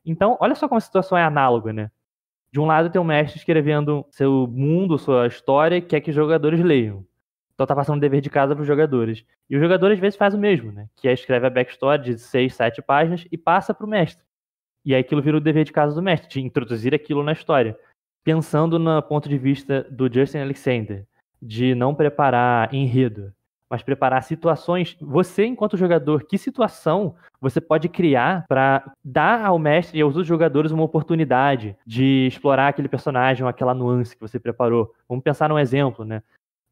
Então, olha só como a situação é análoga, né? De um lado tem o um mestre escrevendo seu mundo, sua história, que é que os jogadores leiam. Então tá passando um dever de casa para os jogadores. E o jogador às vezes faz o mesmo, né? Que é escreve a backstory de 6, 7 páginas e passa para o mestre. E aí aquilo vira o dever de casa do mestre, de introduzir aquilo na história. Pensando no ponto de vista do Justin Alexander, de não preparar enredo, mas preparar situações. Você, enquanto jogador, que situação você pode criar para dar ao mestre e aos outros jogadores uma oportunidade de explorar aquele personagem, aquela nuance que você preparou? Vamos pensar num exemplo, né?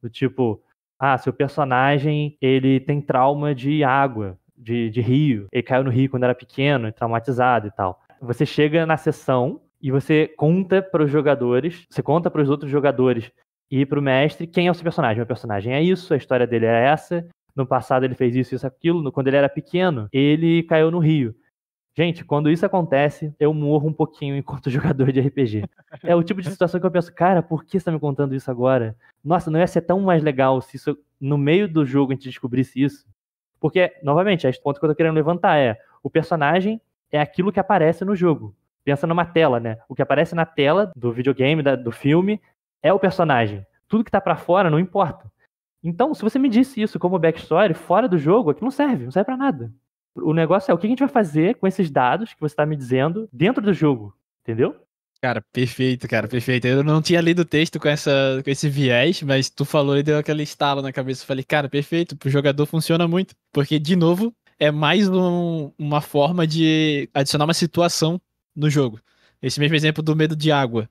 Do tipo, ah, seu personagem ele tem trauma de água, de, de rio, ele caiu no rio quando era pequeno, traumatizado e tal. Você chega na sessão e você conta para os jogadores, você conta para os outros jogadores e pro mestre quem é o seu personagem. o personagem é isso, a história dele é essa. No passado ele fez isso, isso, aquilo. Quando ele era pequeno, ele caiu no rio. Gente, quando isso acontece, eu morro um pouquinho enquanto jogador de RPG. É o tipo de situação que eu penso, cara, por que você tá me contando isso agora? Nossa, não ia ser tão mais legal se isso, no meio do jogo a gente descobrisse isso. Porque, novamente, é esse ponto que eu tô querendo levantar é, o personagem é aquilo que aparece no jogo. Pensa numa tela, né? O que aparece na tela do videogame, da, do filme, é o personagem. Tudo que tá para fora não importa. Então, se você me disse isso como backstory, fora do jogo, aqui não serve, não serve para nada. O negócio é o que a gente vai fazer com esses dados que você tá me dizendo dentro do jogo, entendeu? Cara, perfeito, cara, perfeito. Eu não tinha lido o texto com, essa, com esse viés, mas tu falou e deu aquele estalo na cabeça. Eu falei, cara, perfeito, pro jogador funciona muito. Porque, de novo, é mais um, uma forma de adicionar uma situação no jogo. Esse mesmo exemplo do medo de água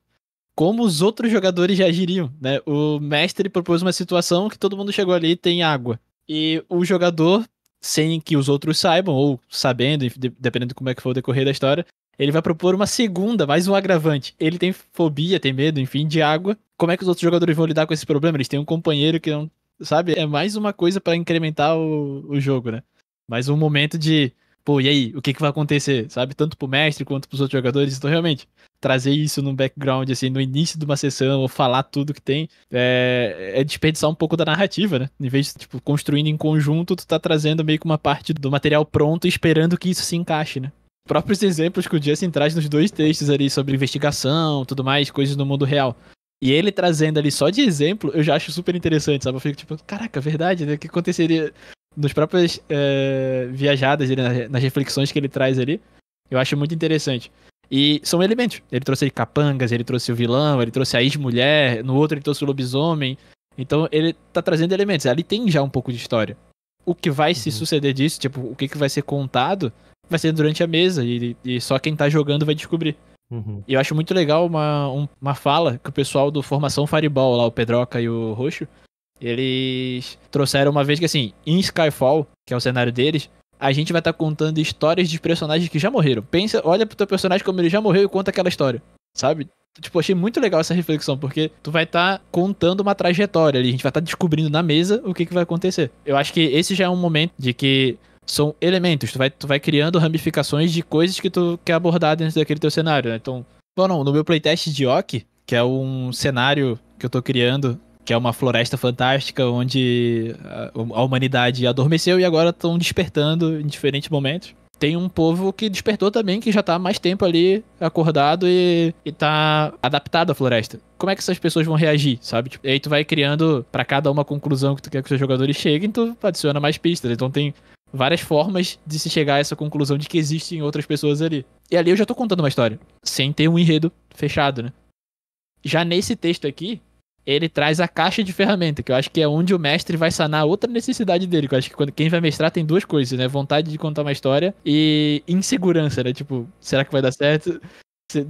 como os outros jogadores já agiriam, né? O mestre propôs uma situação que todo mundo chegou ali e tem água. E o jogador, sem que os outros saibam, ou sabendo, dependendo de como é que for o decorrer da história, ele vai propor uma segunda, mais um agravante. Ele tem fobia, tem medo, enfim, de água. Como é que os outros jogadores vão lidar com esse problema? Eles têm um companheiro que não. Sabe? É mais uma coisa para incrementar o, o jogo, né? Mais um momento de pô, e aí, o que, que vai acontecer, sabe? Tanto pro mestre quanto pros outros jogadores. Então, realmente, trazer isso no background, assim, no início de uma sessão, ou falar tudo que tem, é, é desperdiçar um pouco da narrativa, né? Em vez de, tipo, construindo em conjunto, tu tá trazendo meio que uma parte do material pronto, esperando que isso se encaixe, né? Próprios exemplos que o Justin traz nos dois textos ali sobre investigação, tudo mais, coisas no mundo real. E ele trazendo ali só de exemplo, eu já acho super interessante, sabe? Eu fico tipo, caraca, verdade, né? O que aconteceria nos próprias é, viajadas dele, nas reflexões que ele traz ali, eu acho muito interessante. E são elementos. Ele trouxe capangas, ele trouxe o vilão, ele trouxe a ex-mulher, no outro ele trouxe o lobisomem. Então ele tá trazendo elementos. Ali tem já um pouco de história. O que vai uhum. se suceder disso, tipo, o que, que vai ser contado, vai ser durante a mesa. E, e só quem tá jogando vai descobrir. Uhum. E eu acho muito legal uma, um, uma fala que o pessoal do Formação Fireball, lá, o Pedroca e o Roxo, eles trouxeram uma vez que, assim, em Skyfall, que é o cenário deles, a gente vai estar tá contando histórias de personagens que já morreram. Pensa, olha pro teu personagem como ele já morreu e conta aquela história, sabe? Tipo, achei muito legal essa reflexão, porque tu vai estar tá contando uma trajetória ali, a gente vai estar tá descobrindo na mesa o que, que vai acontecer. Eu acho que esse já é um momento de que são elementos, tu vai, tu vai criando ramificações de coisas que tu quer abordar dentro daquele teu cenário, né? Então, bom, não, no meu playtest de Ock, que é um cenário que eu tô criando que é uma floresta fantástica onde a, ah, a humanidade adormeceu e agora estão despertando em diferentes momentos. Tem um povo que despertou também, que já está há mais tempo ali acordado e, está adaptado à floresta. Como é que essas pessoas vão reagir, sabe? Tipo, e aí tu vai criando para cada uma conclusão que tu quer que os seus jogadores cheguem, tu adiciona mais pistas. Então tem várias formas de se chegar a essa conclusão de que existem outras pessoas ali. E ali eu já tô contando uma história, sem ter um enredo fechado, né? Já nesse texto aqui, ele traz a caixa de ferramenta, que eu acho que é onde o mestre vai sanar outra necessidade dele. Que eu acho que quando quem vai mestrar tem duas coisas, né? Vontade de contar uma história e insegurança, né? Tipo, será que vai dar certo?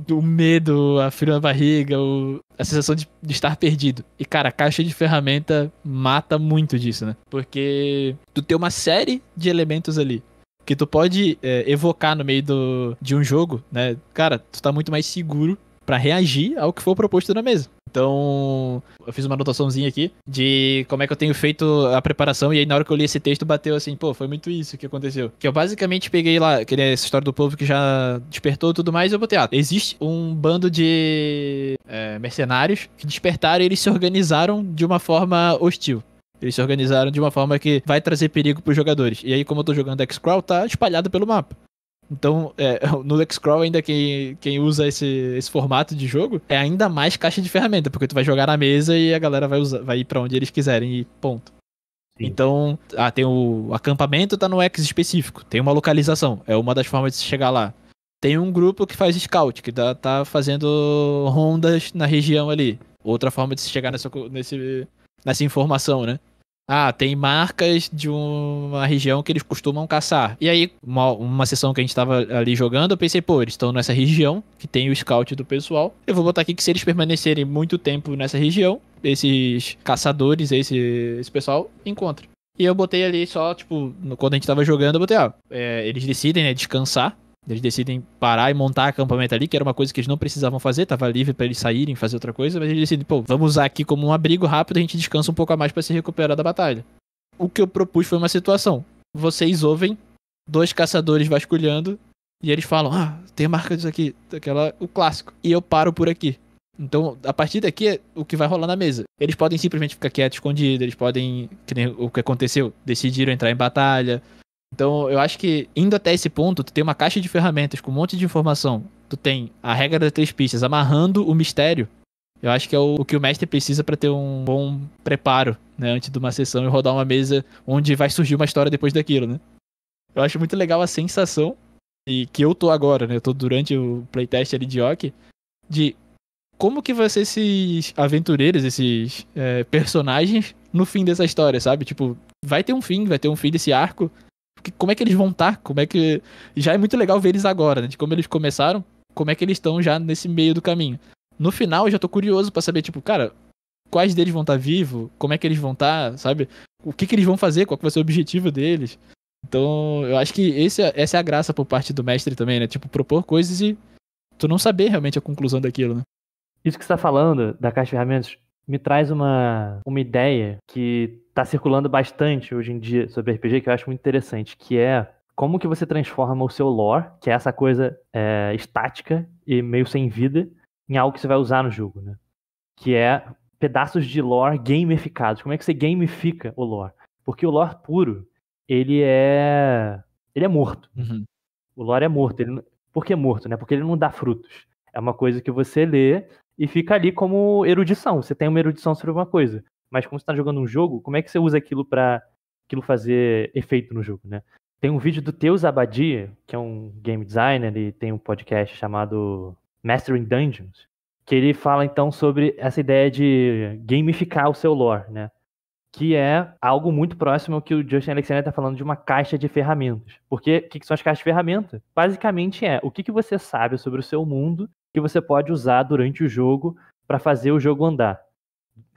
O medo, a frio na barriga, o... a sensação de, de, estar perdido. E, cara, a caixa de ferramenta mata muito disso, né? Porque tu tem uma série de elementos ali que tu pode é, evocar no meio do, de um jogo, né? Cara, tu tá muito mais seguro para reagir ao que for proposto na mesa. Então, eu fiz uma anotaçãozinha aqui de como é que eu tenho feito a preparação. E aí, na hora que eu li esse texto, bateu assim, pô, foi muito isso que aconteceu. Que eu basicamente peguei lá, essa história do povo que já despertou e tudo mais, eu botei, ah, existe um bando de é, mercenários que despertaram e eles se organizaram de uma forma hostil. Eles se organizaram de uma forma que vai trazer perigo pros jogadores. E aí, como eu tô jogando X-Crawl, tá espalhado pelo mapa. Então, é, no Lex Crawl, ainda quem, quem usa esse, esse formato de jogo é ainda mais caixa de ferramenta, porque tu vai jogar na mesa e a galera vai, usar, vai ir para onde eles quiserem e ponto. Sim. Então, ah, tem o acampamento, tá no X específico, tem uma localização, é uma das formas de se chegar lá. Tem um grupo que faz scout, que tá, tá fazendo rondas na região ali. Outra forma de se chegar nessa, nesse, nessa informação, né? Ah, tem marcas de uma região que eles costumam caçar. E aí, uma, uma sessão que a gente tava ali jogando, eu pensei, pô, eles estão nessa região que tem o scout do pessoal. Eu vou botar aqui que se eles permanecerem muito tempo nessa região, esses caçadores, esse, esse pessoal, encontra. E eu botei ali só, tipo, no, quando a gente tava jogando, eu botei, ó, ah, é, eles decidem, né, descansar eles decidem parar e montar acampamento ali, que era uma coisa que eles não precisavam fazer, tava livre para eles saírem, fazer outra coisa, mas eles decidem, pô, vamos usar aqui como um abrigo rápido, a gente descansa um pouco a mais para se recuperar da batalha. O que eu propus foi uma situação. Vocês ouvem dois caçadores vasculhando e eles falam: "Ah, tem marca disso aqui, daquela, o clássico". E eu paro por aqui. Então, a partir daqui é o que vai rolar na mesa. Eles podem simplesmente ficar quietos, escondidos, eles podem, o que aconteceu, decidiram entrar em batalha, então, eu acho que indo até esse ponto, tu tem uma caixa de ferramentas com um monte de informação. Tu tem a regra das três pistas amarrando o mistério. Eu acho que é o, que o mestre precisa para ter um bom preparo, né, antes de uma sessão e rodar uma mesa onde vai surgir uma história depois daquilo, né? Eu acho muito legal a sensação e que eu tô agora, né? Eu tô durante o playtest ali de Yoki, de como que vão ser esses aventureiros, esses é, personagens no fim dessa história, sabe? Tipo, vai ter um fim, vai ter um fim desse arco, como é que eles vão estar, tá? como é que. Já é muito legal ver eles agora, né? De como eles começaram, como é que eles estão já nesse meio do caminho. No final, eu já tô curioso para saber, tipo, cara, quais deles vão estar tá vivos? vivo, como é que eles vão estar, tá, sabe? O que, que eles vão fazer, qual vai ser o objetivo deles. Então, eu acho que esse, é, essa é a graça por parte do mestre também, né? Tipo, propor coisas e tu não saber realmente a conclusão daquilo, né? Isso que você tá falando da caixa de ferramentas me traz uma, uma ideia que está circulando bastante hoje em dia sobre RPG, que eu acho muito interessante, que é como que você transforma o seu lore, que é essa coisa é, estática e meio sem vida, em algo que você vai usar no jogo, né? Que é pedaços de lore gamificados. Como é que você gamifica o lore? Porque o lore puro, ele é ele é morto. Uhum. O lore é morto. Ele... Por que é morto, né? Porque ele não dá frutos. É uma coisa que você lê, e fica ali como erudição. Você tem uma erudição sobre alguma coisa. Mas como você está jogando um jogo, como é que você usa aquilo para aquilo fazer efeito no jogo, né? Tem um vídeo do Teus Abadia, que é um game designer e tem um podcast chamado Mastering Dungeons, que ele fala então sobre essa ideia de gamificar o seu lore, né? Que é algo muito próximo ao que o Justin Alexander está falando de uma caixa de ferramentas. Porque o que, que, são as caixas de ferramentas? Basicamente é o que, que você sabe sobre o seu mundo que você pode usar durante o jogo para fazer o jogo andar.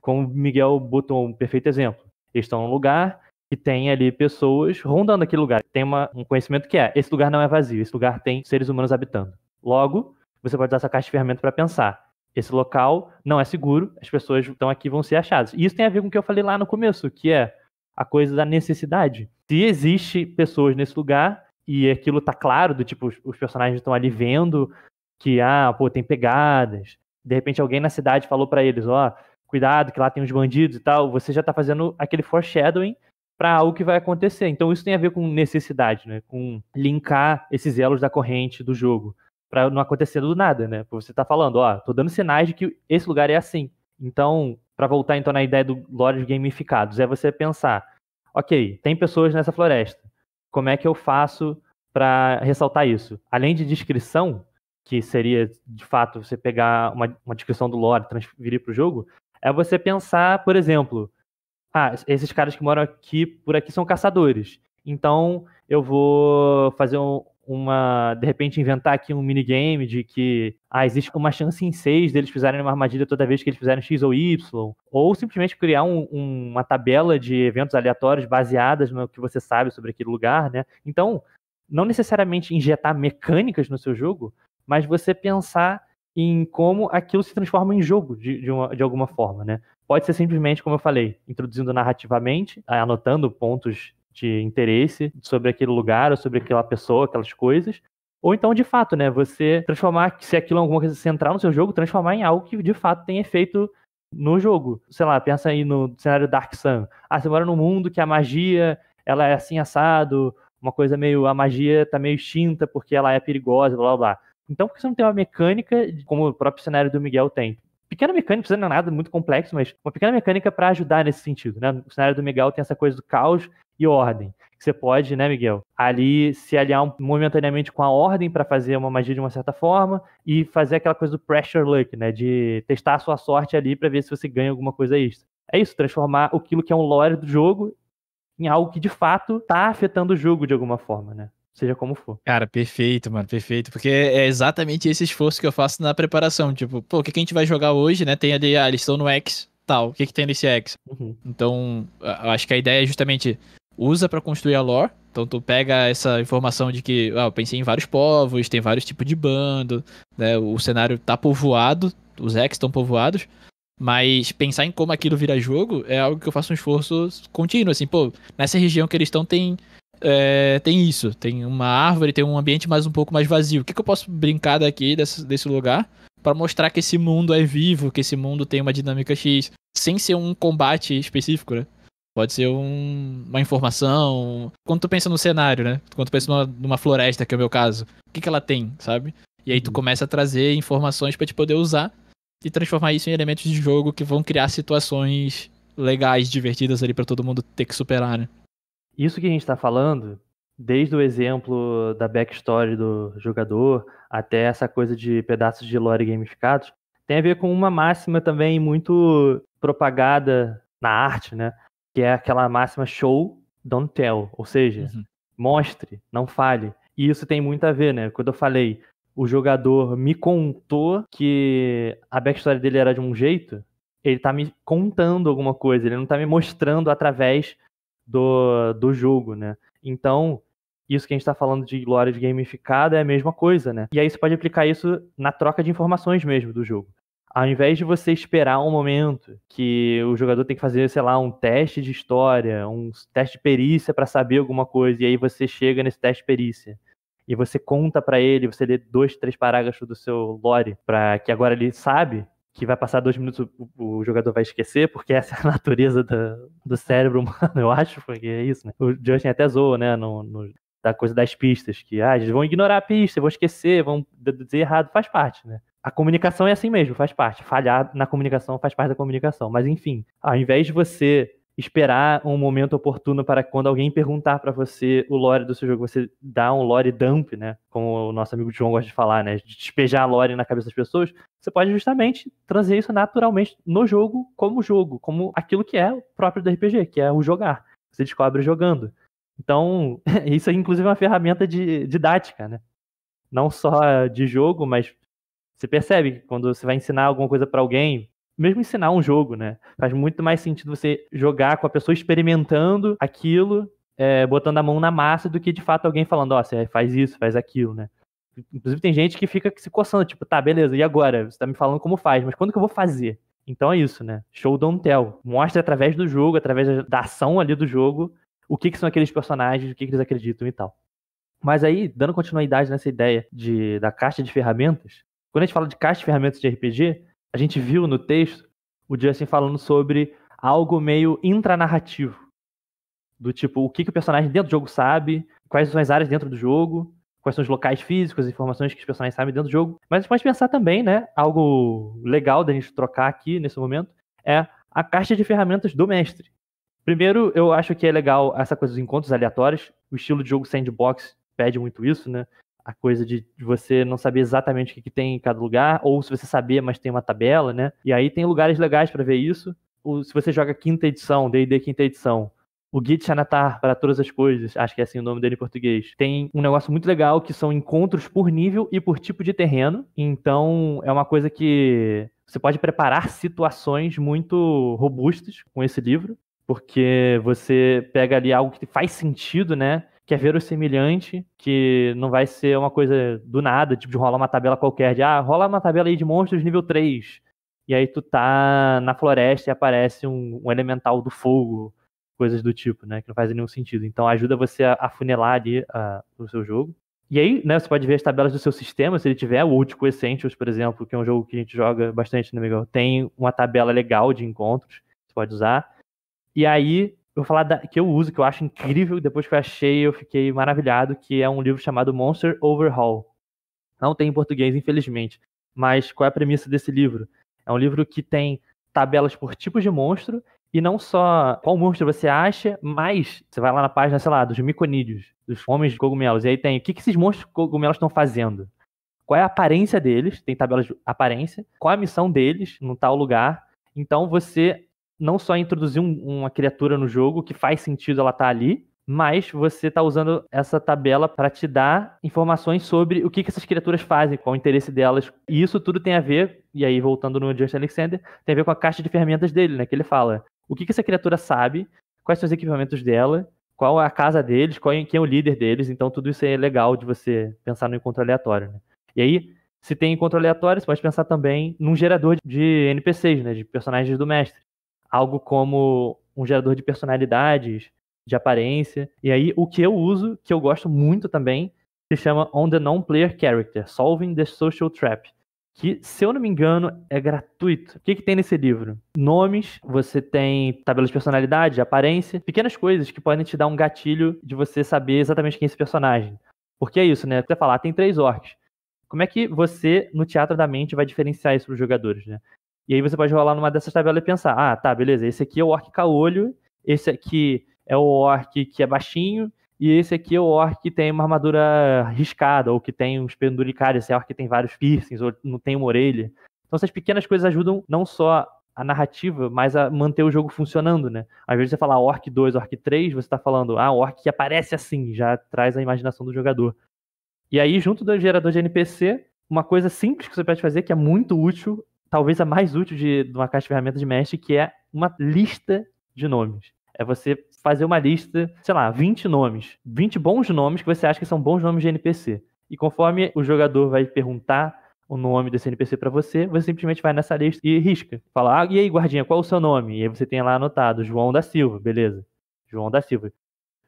Como o Miguel botou um perfeito exemplo. Eles estão num lugar que tem ali pessoas rondando aquele lugar. Tem uma, um conhecimento que é: esse lugar não é vazio, esse lugar tem seres humanos habitando. Logo, você pode usar essa caixa de ferramenta para pensar. Esse local não é seguro, as pessoas estão aqui vão ser achadas. E isso tem a ver com o que eu falei lá no começo, que é a coisa da necessidade. Se existe pessoas nesse lugar e aquilo tá claro, do tipo, os, os personagens estão ali vendo, que, ah, pô, tem pegadas. De repente alguém na cidade falou para eles, ó, oh, cuidado que lá tem uns bandidos e tal. Você já tá fazendo aquele foreshadowing para algo que vai acontecer. Então isso tem a ver com necessidade, né? Com linkar esses elos da corrente do jogo para não acontecer do nada, né? Você tá falando, ó, tô dando sinais de que esse lugar é assim. Então, para voltar então na ideia do lore gamificados, é você pensar, OK, tem pessoas nessa floresta. Como é que eu faço para ressaltar isso? Além de descrição, que seria de fato você pegar uma, uma descrição do lore e transferir para o jogo, é você pensar, por exemplo, ah, esses caras que moram aqui por aqui são caçadores. Então eu vou fazer um, uma. De repente, inventar aqui um minigame de que ah, existe uma chance em seis deles pisarem numa armadilha toda vez que eles fizerem X ou Y. Ou simplesmente criar um, um, uma tabela de eventos aleatórios baseadas no que você sabe sobre aquele lugar, né? Então, não necessariamente injetar mecânicas no seu jogo, mas você pensar em como aquilo se transforma em jogo de, de, uma, de alguma forma, né? Pode ser simplesmente, como eu falei, introduzindo narrativamente, anotando pontos de interesse sobre aquele lugar ou sobre aquela pessoa, aquelas coisas. Ou então, de fato, né, você transformar, se aquilo é alguma coisa central no seu jogo, transformar em algo que de fato tem efeito no jogo. Sei lá, pensa aí no cenário Dark Sun. Ah, você mora num mundo que a magia, ela é assim assado, uma coisa meio, a magia tá meio extinta porque ela é perigosa, blá blá blá. Então, por que você não tem uma mecânica, como o próprio cenário do Miguel tem? Pequena mecânica, precisa não é nada muito complexo, mas uma pequena mecânica para ajudar nesse sentido. Né? O cenário do Miguel tem essa coisa do caos e ordem. Que você pode, né, Miguel, ali se aliar momentaneamente com a ordem para fazer uma magia de uma certa forma e fazer aquela coisa do pressure luck, né, de testar a sua sorte ali para ver se você ganha alguma coisa extra. É isso, transformar aquilo que é um lore do jogo em algo que de fato está afetando o jogo de alguma forma, né? seja como for. Cara, perfeito, mano, perfeito. Porque é exatamente esse esforço que eu faço na preparação. Tipo, pô, o que, que a gente vai jogar hoje, né? Tem ali, ah, eles estão no X, tal. O que, que tem nesse X? Uhum. Então, eu acho que a ideia é justamente usa para construir a lore. Então tu pega essa informação de que, ah, eu pensei em vários povos, tem vários tipos de bando, né? O cenário tá povoado, os X estão povoados. Mas pensar em como aquilo vira jogo é algo que eu faço um esforço contínuo, assim, pô, nessa região que eles estão tem é, tem isso. Tem uma árvore, tem um ambiente mais um pouco mais vazio. O que, que eu posso brincar daqui desse, desse lugar para mostrar que esse mundo é vivo, que esse mundo tem uma dinâmica X, sem ser um combate específico, né? Pode ser um, uma informação. Quando tu pensa no cenário, né? Quando tu pensa numa, numa floresta, que é o meu caso, o que, que ela tem, sabe? E aí tu uhum. começa a trazer informações para te poder usar e transformar isso em elementos de jogo que vão criar situações legais, divertidas ali para todo mundo ter que superar, né? isso que a gente está falando, desde o exemplo da backstory do jogador até essa coisa de pedaços de lore gamificados, tem a ver com uma máxima também muito propagada na arte, né? Que é aquela máxima show, don't tell, ou seja, uhum. mostre, não fale. E isso tem muito a ver, né? Quando eu falei, o jogador me contou que a backstory dele era de um jeito, ele tá me contando alguma coisa, ele não tá me mostrando através do, do jogo, né? Então, isso que a gente está falando de de gamificada é a mesma coisa, né? E aí você pode aplicar isso na troca de informações mesmo do jogo. Ao invés de você esperar um momento que o jogador tem que fazer, sei lá, um teste de história, um teste de perícia para saber alguma coisa, e aí você chega nesse teste de perícia e você conta para ele, você lê dois, três parágrafos do seu lore, para que agora ele sabe, que vai passar dois minutos o, o, jogador vai esquecer, porque essa é a natureza do, do cérebro humano, eu acho, porque é isso, né? O Justin até zoa, né, no, no, da coisa das pistas, que ah, eles vão ignorar a pista, vão esquecer, vão dizer errado, faz parte, né? A comunicação é assim mesmo, faz parte. Falhar na comunicação faz parte da comunicação. Mas, enfim, ao invés de você esperar um momento oportuno para quando alguém perguntar para você o lore do seu jogo, você dá um lore dump, né? Como o nosso amigo João gosta de falar, né? De despejar lore na cabeça das pessoas. Você pode justamente trazer isso naturalmente no jogo, como jogo, como aquilo que é o próprio do RPG, que é o jogar. Você descobre jogando. Então, isso é inclusive uma ferramenta de, didática, né? Não só de jogo, mas você percebe que quando você vai ensinar alguma coisa para alguém, mesmo ensinar um jogo, né? Faz muito mais sentido você jogar com a pessoa experimentando aquilo, é, botando a mão na massa, do que de fato alguém falando, ó, oh, você faz isso, faz aquilo, né? Inclusive tem gente que fica se coçando, tipo, tá, beleza, e agora? Você tá me falando como faz, mas quando que eu vou fazer? Então é isso, né? Show don't tell. Mostra através do jogo, através da ação ali do jogo, o que, que são aqueles personagens, o que, que eles acreditam e tal. Mas aí, dando continuidade nessa ideia de, da caixa de ferramentas, quando a gente fala de caixa de ferramentas de RPG, a gente viu no texto o Justin falando sobre algo meio intranarrativo. Do tipo, o que, que o personagem dentro do jogo sabe, quais são as áreas dentro do jogo, quais são os locais físicos, as informações que os personagens sabem dentro do jogo. Mas a gente pode pensar também, né? Algo legal da gente trocar aqui nesse momento é a caixa de ferramentas do mestre. Primeiro, eu acho que é legal essa coisa dos encontros aleatórios. O estilo de jogo sandbox pede muito isso, né? a coisa de você não saber exatamente o que, que, tem em cada lugar, ou se você saber, mas tem uma tabela, né? E aí tem lugares legais para ver isso. Ou, se você joga quinta edição, D&D quinta edição, o Git Shanatar para todas as coisas, acho que é assim o nome dele em português. Tem um negócio muito legal que são encontros por nível e por tipo de terreno. Então é uma coisa que você pode preparar situações muito robustas com esse livro, porque você pega ali algo que faz sentido, né? que é verossimilhante, que não vai ser uma coisa do nada, tipo de rolar uma tabela qualquer, de ah, rola uma tabela aí de monstros nível 3. E aí tu tá na floresta e aparece um, um elemental do fogo, coisas do tipo, né? Que não faz nenhum sentido. Então ajuda você a afunilar ali o seu jogo. E aí, né, você pode ver as tabelas do seu sistema, se ele tiver, o Ultico Essentials, por exemplo, que é um jogo que a gente joga bastante, no né, Miguel? Tem uma tabela legal de encontros, que você pode usar. E aí, eu vou falar da, que eu uso, que eu acho incrível, depois que eu achei, eu fiquei maravilhado, que é um livro chamado Monster Overhaul. Não tem em português, infelizmente. Mas qual é a premissa desse livro? É um livro que tem tabelas por tipos de monstro, e não só qual monstro você acha, mas você vai lá na página, sei lá, dos miconídeos, dos homens de cogumelos, e aí tem o que, que esses monstros cogumelos estão fazendo. Qual é a aparência deles? Tem tabelas de aparência. Qual é a missão deles no tal tá lugar? Então você não só introduzir um, uma criatura no jogo, que faz sentido ela estar tá ali, mas você está usando essa tabela para te dar informações sobre o que, que essas criaturas fazem, qual o interesse delas. E isso tudo tem a ver, e aí voltando no Justin Alexander, tem a ver com a caixa de ferramentas dele, né? Que ele fala o que, que essa criatura sabe, quais são os equipamentos dela, qual é a casa deles, qual é, quem é o líder deles. Então tudo isso é legal de você pensar no encontro aleatório, né? E aí, se tem encontro aleatório, você pode pensar também num gerador de NPCs, né? De personagens do mestre algo como um gerador de personalidades, de aparência. E aí, o que eu uso, que eu gosto muito também, se chama On the Non-Player Character, Solving the Social Trap. Que, se eu não me engano, é gratuito. O que, que tem nesse livro? Nomes, você tem tabelas de personalidade, aparência, pequenas coisas que podem te dar um gatilho de você saber exatamente quem é esse personagem. Porque é isso, né? Até falar, tem três orcs. Como é que você, no teatro da mente, vai diferenciar isso para os jogadores, né? E aí você pode rolar numa dessas tabelas e pensar, ah, tá, beleza, esse aqui é o orc caolho, esse aqui é o orc que é baixinho, e esse aqui é o orc que tem uma armadura riscada, ou que tem uns penduricários, esse orc que tem vários piercings, ou não tem uma orelha. Então essas pequenas coisas ajudam não só a narrativa, mas a manter o jogo funcionando, né? Às vezes você fala Orc 2, Orc 3, você tá falando, ah, Orc que aparece assim, já traz a imaginação do jogador. E aí, junto do gerador de NPC, uma coisa simples que você pode fazer, que é muito útil, talvez a mais útil de, de uma caixa de ferramentas de mestre, que é uma lista de nomes. É você fazer uma lista, sei lá, 20 nomes, 20 bons nomes que você acha que são bons nomes de NPC. E conforme o jogador vai perguntar o nome desse NPC para você, você simplesmente vai nessa lista e risca. Fala, ah, e aí, guardinha, qual é o seu nome? E aí você tem lá anotado, João da Silva, beleza. João da Silva.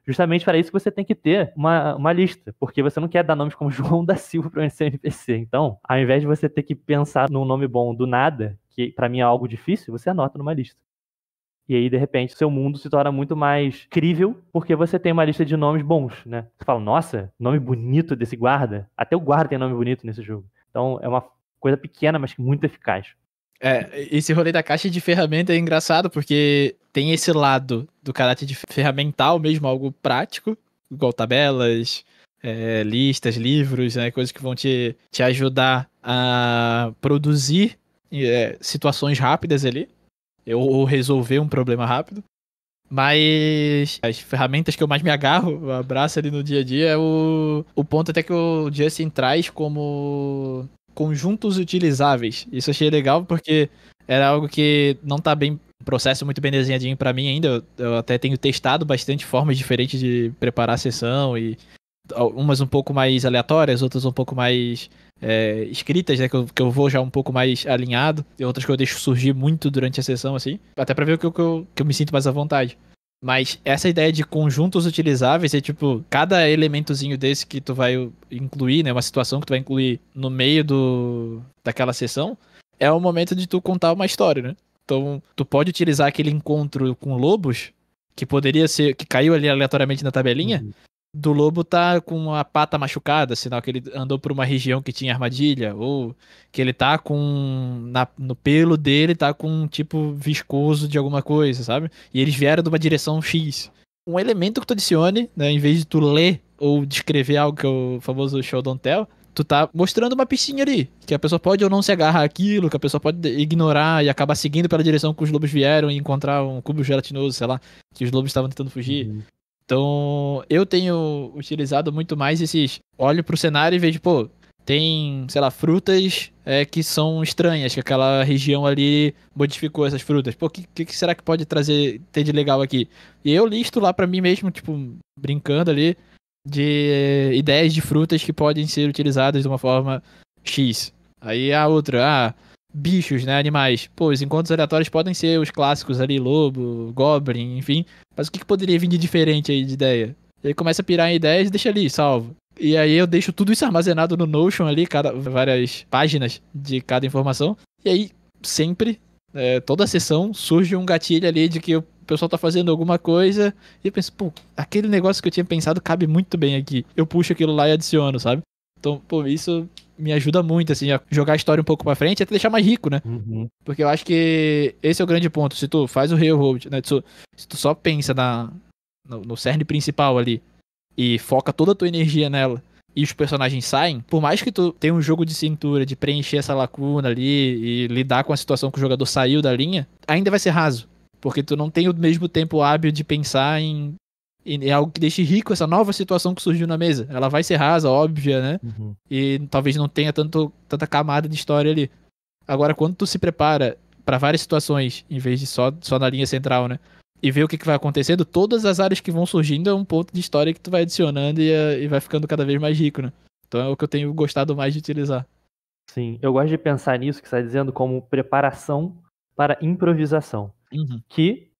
Justamente para isso que você tem que ter uma, uma lista, porque você não quer dar nomes como João da Silva para um NPC. Então, ao invés de você ter que pensar num nome bom do nada, que para mim é algo difícil, você anota numa lista. E aí, de repente, seu mundo se torna muito mais crível, porque você tem uma lista de nomes bons, né? Você fala, nossa, nome bonito desse guarda. Até o guarda tem nome bonito nesse jogo. Então, é uma coisa pequena, mas muito eficaz. É, esse rolê da caixa de ferramenta é engraçado, porque tem esse lado do caráter de ferramental mesmo, algo prático, igual tabelas, é, listas, livros, né, coisas que vão te, te ajudar a produzir é, situações rápidas ali, ou resolver um problema rápido. Mas as ferramentas que eu mais me agarro, abraço ali no dia a dia, é o, o ponto até que o Justin traz como conjuntos utilizáveis. Isso achei legal porque era algo que não tá bem processo muito bem desenhadinho para mim ainda. Eu, eu, até tenho testado bastante formas diferentes de preparar a sessão e umas um pouco mais aleatórias, outras um pouco mais é, escritas, né? Que eu, que eu, vou já um pouco mais alinhado, e outras que eu deixo surgir muito durante a sessão, assim, até pra ver o que, que, eu, que eu me sinto mais à vontade. Mas essa ideia de conjuntos utilizáveis é tipo, cada elementozinho desse que tu vai incluir, né? Uma situação que tu vai incluir no meio do, daquela sessão, é o momento de tu contar uma história, né? Então, tu pode utilizar aquele encontro com lobos, que poderia ser. que caiu ali aleatoriamente na tabelinha, uhum do lobo tá com a pata machucada, sinal que ele andou por uma região que tinha armadilha, ou que ele tá com. Na, no pelo dele tá com um tipo viscoso de alguma coisa, sabe? E eles vieram de uma direção X. Um elemento que tu adicione, né, em vez de tu ler ou descrever algo que é o famoso show don't tell, tu tá mostrando uma pistinha ali, que a pessoa pode ou não se agarrar àquilo, que a pessoa pode ignorar e acabar seguindo pela direção que os lobos vieram e encontrar um cubo gelatinoso, sei lá, que os lobos estavam tentando fugir. Uhum. Então, eu tenho utilizado muito mais esses. Olho pro cenário e vejo, pô, tem, sei lá, frutas é, que são estranhas, que aquela região ali modificou essas frutas. Pô, o que, que, será que pode trazer, ter de legal aqui? E eu listo lá para mim mesmo, tipo, brincando ali, de ideias de frutas que podem ser utilizadas de uma forma X. Aí a outra, ah, bichos, né, animais. Pô, os encontros aleatórios podem ser os clássicos ali, lobo, goblin, enfim. Mas o que, que poderia vir de diferente aí de ideia? Ele aí começa a pirar em ideias e deixa ali, salvo. E aí eu deixo tudo isso armazenado no Notion ali, cada, várias páginas de cada informação. E aí, sempre, é, toda a sessão, surge um gatilho ali de que o pessoal tá fazendo alguma coisa. E eu penso, pô, aquele negócio que eu tinha pensado cabe muito bem aqui. Eu puxo aquilo lá e adiciono, sabe? Então, pô, isso me ajuda muito, assim, a jogar a história um pouco pra frente e até deixar mais rico, né? Uhum. Porque eu acho que esse é o grande ponto. Se tu faz o Railroad, né? Se, se tu só pensa na, no, no cerne principal ali e foca toda a tua energia nela e os personagens saem, por mais que tu tenha um jogo de cintura, de preencher essa lacuna ali e lidar com a situação que o jogador saiu da linha, ainda vai ser raso. Porque tu não tem o mesmo tempo hábil de pensar em e é algo que deixe rico essa nova situação que surgiu na mesa. Ela vai ser rasa, óbvia, né? Uhum. E talvez não tenha tanto, tanta camada de história ali. Agora, quando tu se prepara para várias situações, em vez de só, só na linha central, né? E ver o que, que vai acontecendo, todas as áreas que vão surgindo é um ponto de história que tu vai adicionando e, eh, e vai ficando cada vez mais rico, né? Então é o que eu tenho gostado mais de utilizar. Sim, eu gosto de pensar nisso que você está dizendo como preparação para improvisação. Uhum. Que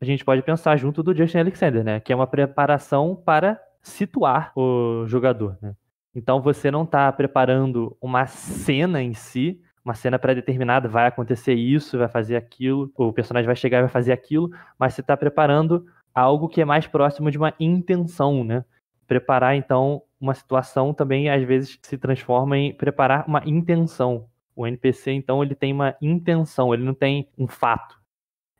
a gente pode pensar junto do Justin Alexander, né? Que é uma preparação para situar o jogador, né? Então você não está preparando uma cena em si, uma cena pré-determinada, vai acontecer isso, vai fazer aquilo, o personagem vai chegar e vai fazer aquilo, mas você está preparando algo que é mais próximo de uma intenção, né? Preparar, então, uma situação também às vezes se transforma em preparar uma intenção. O NPC, então, ele tem uma intenção, ele não tem um fato.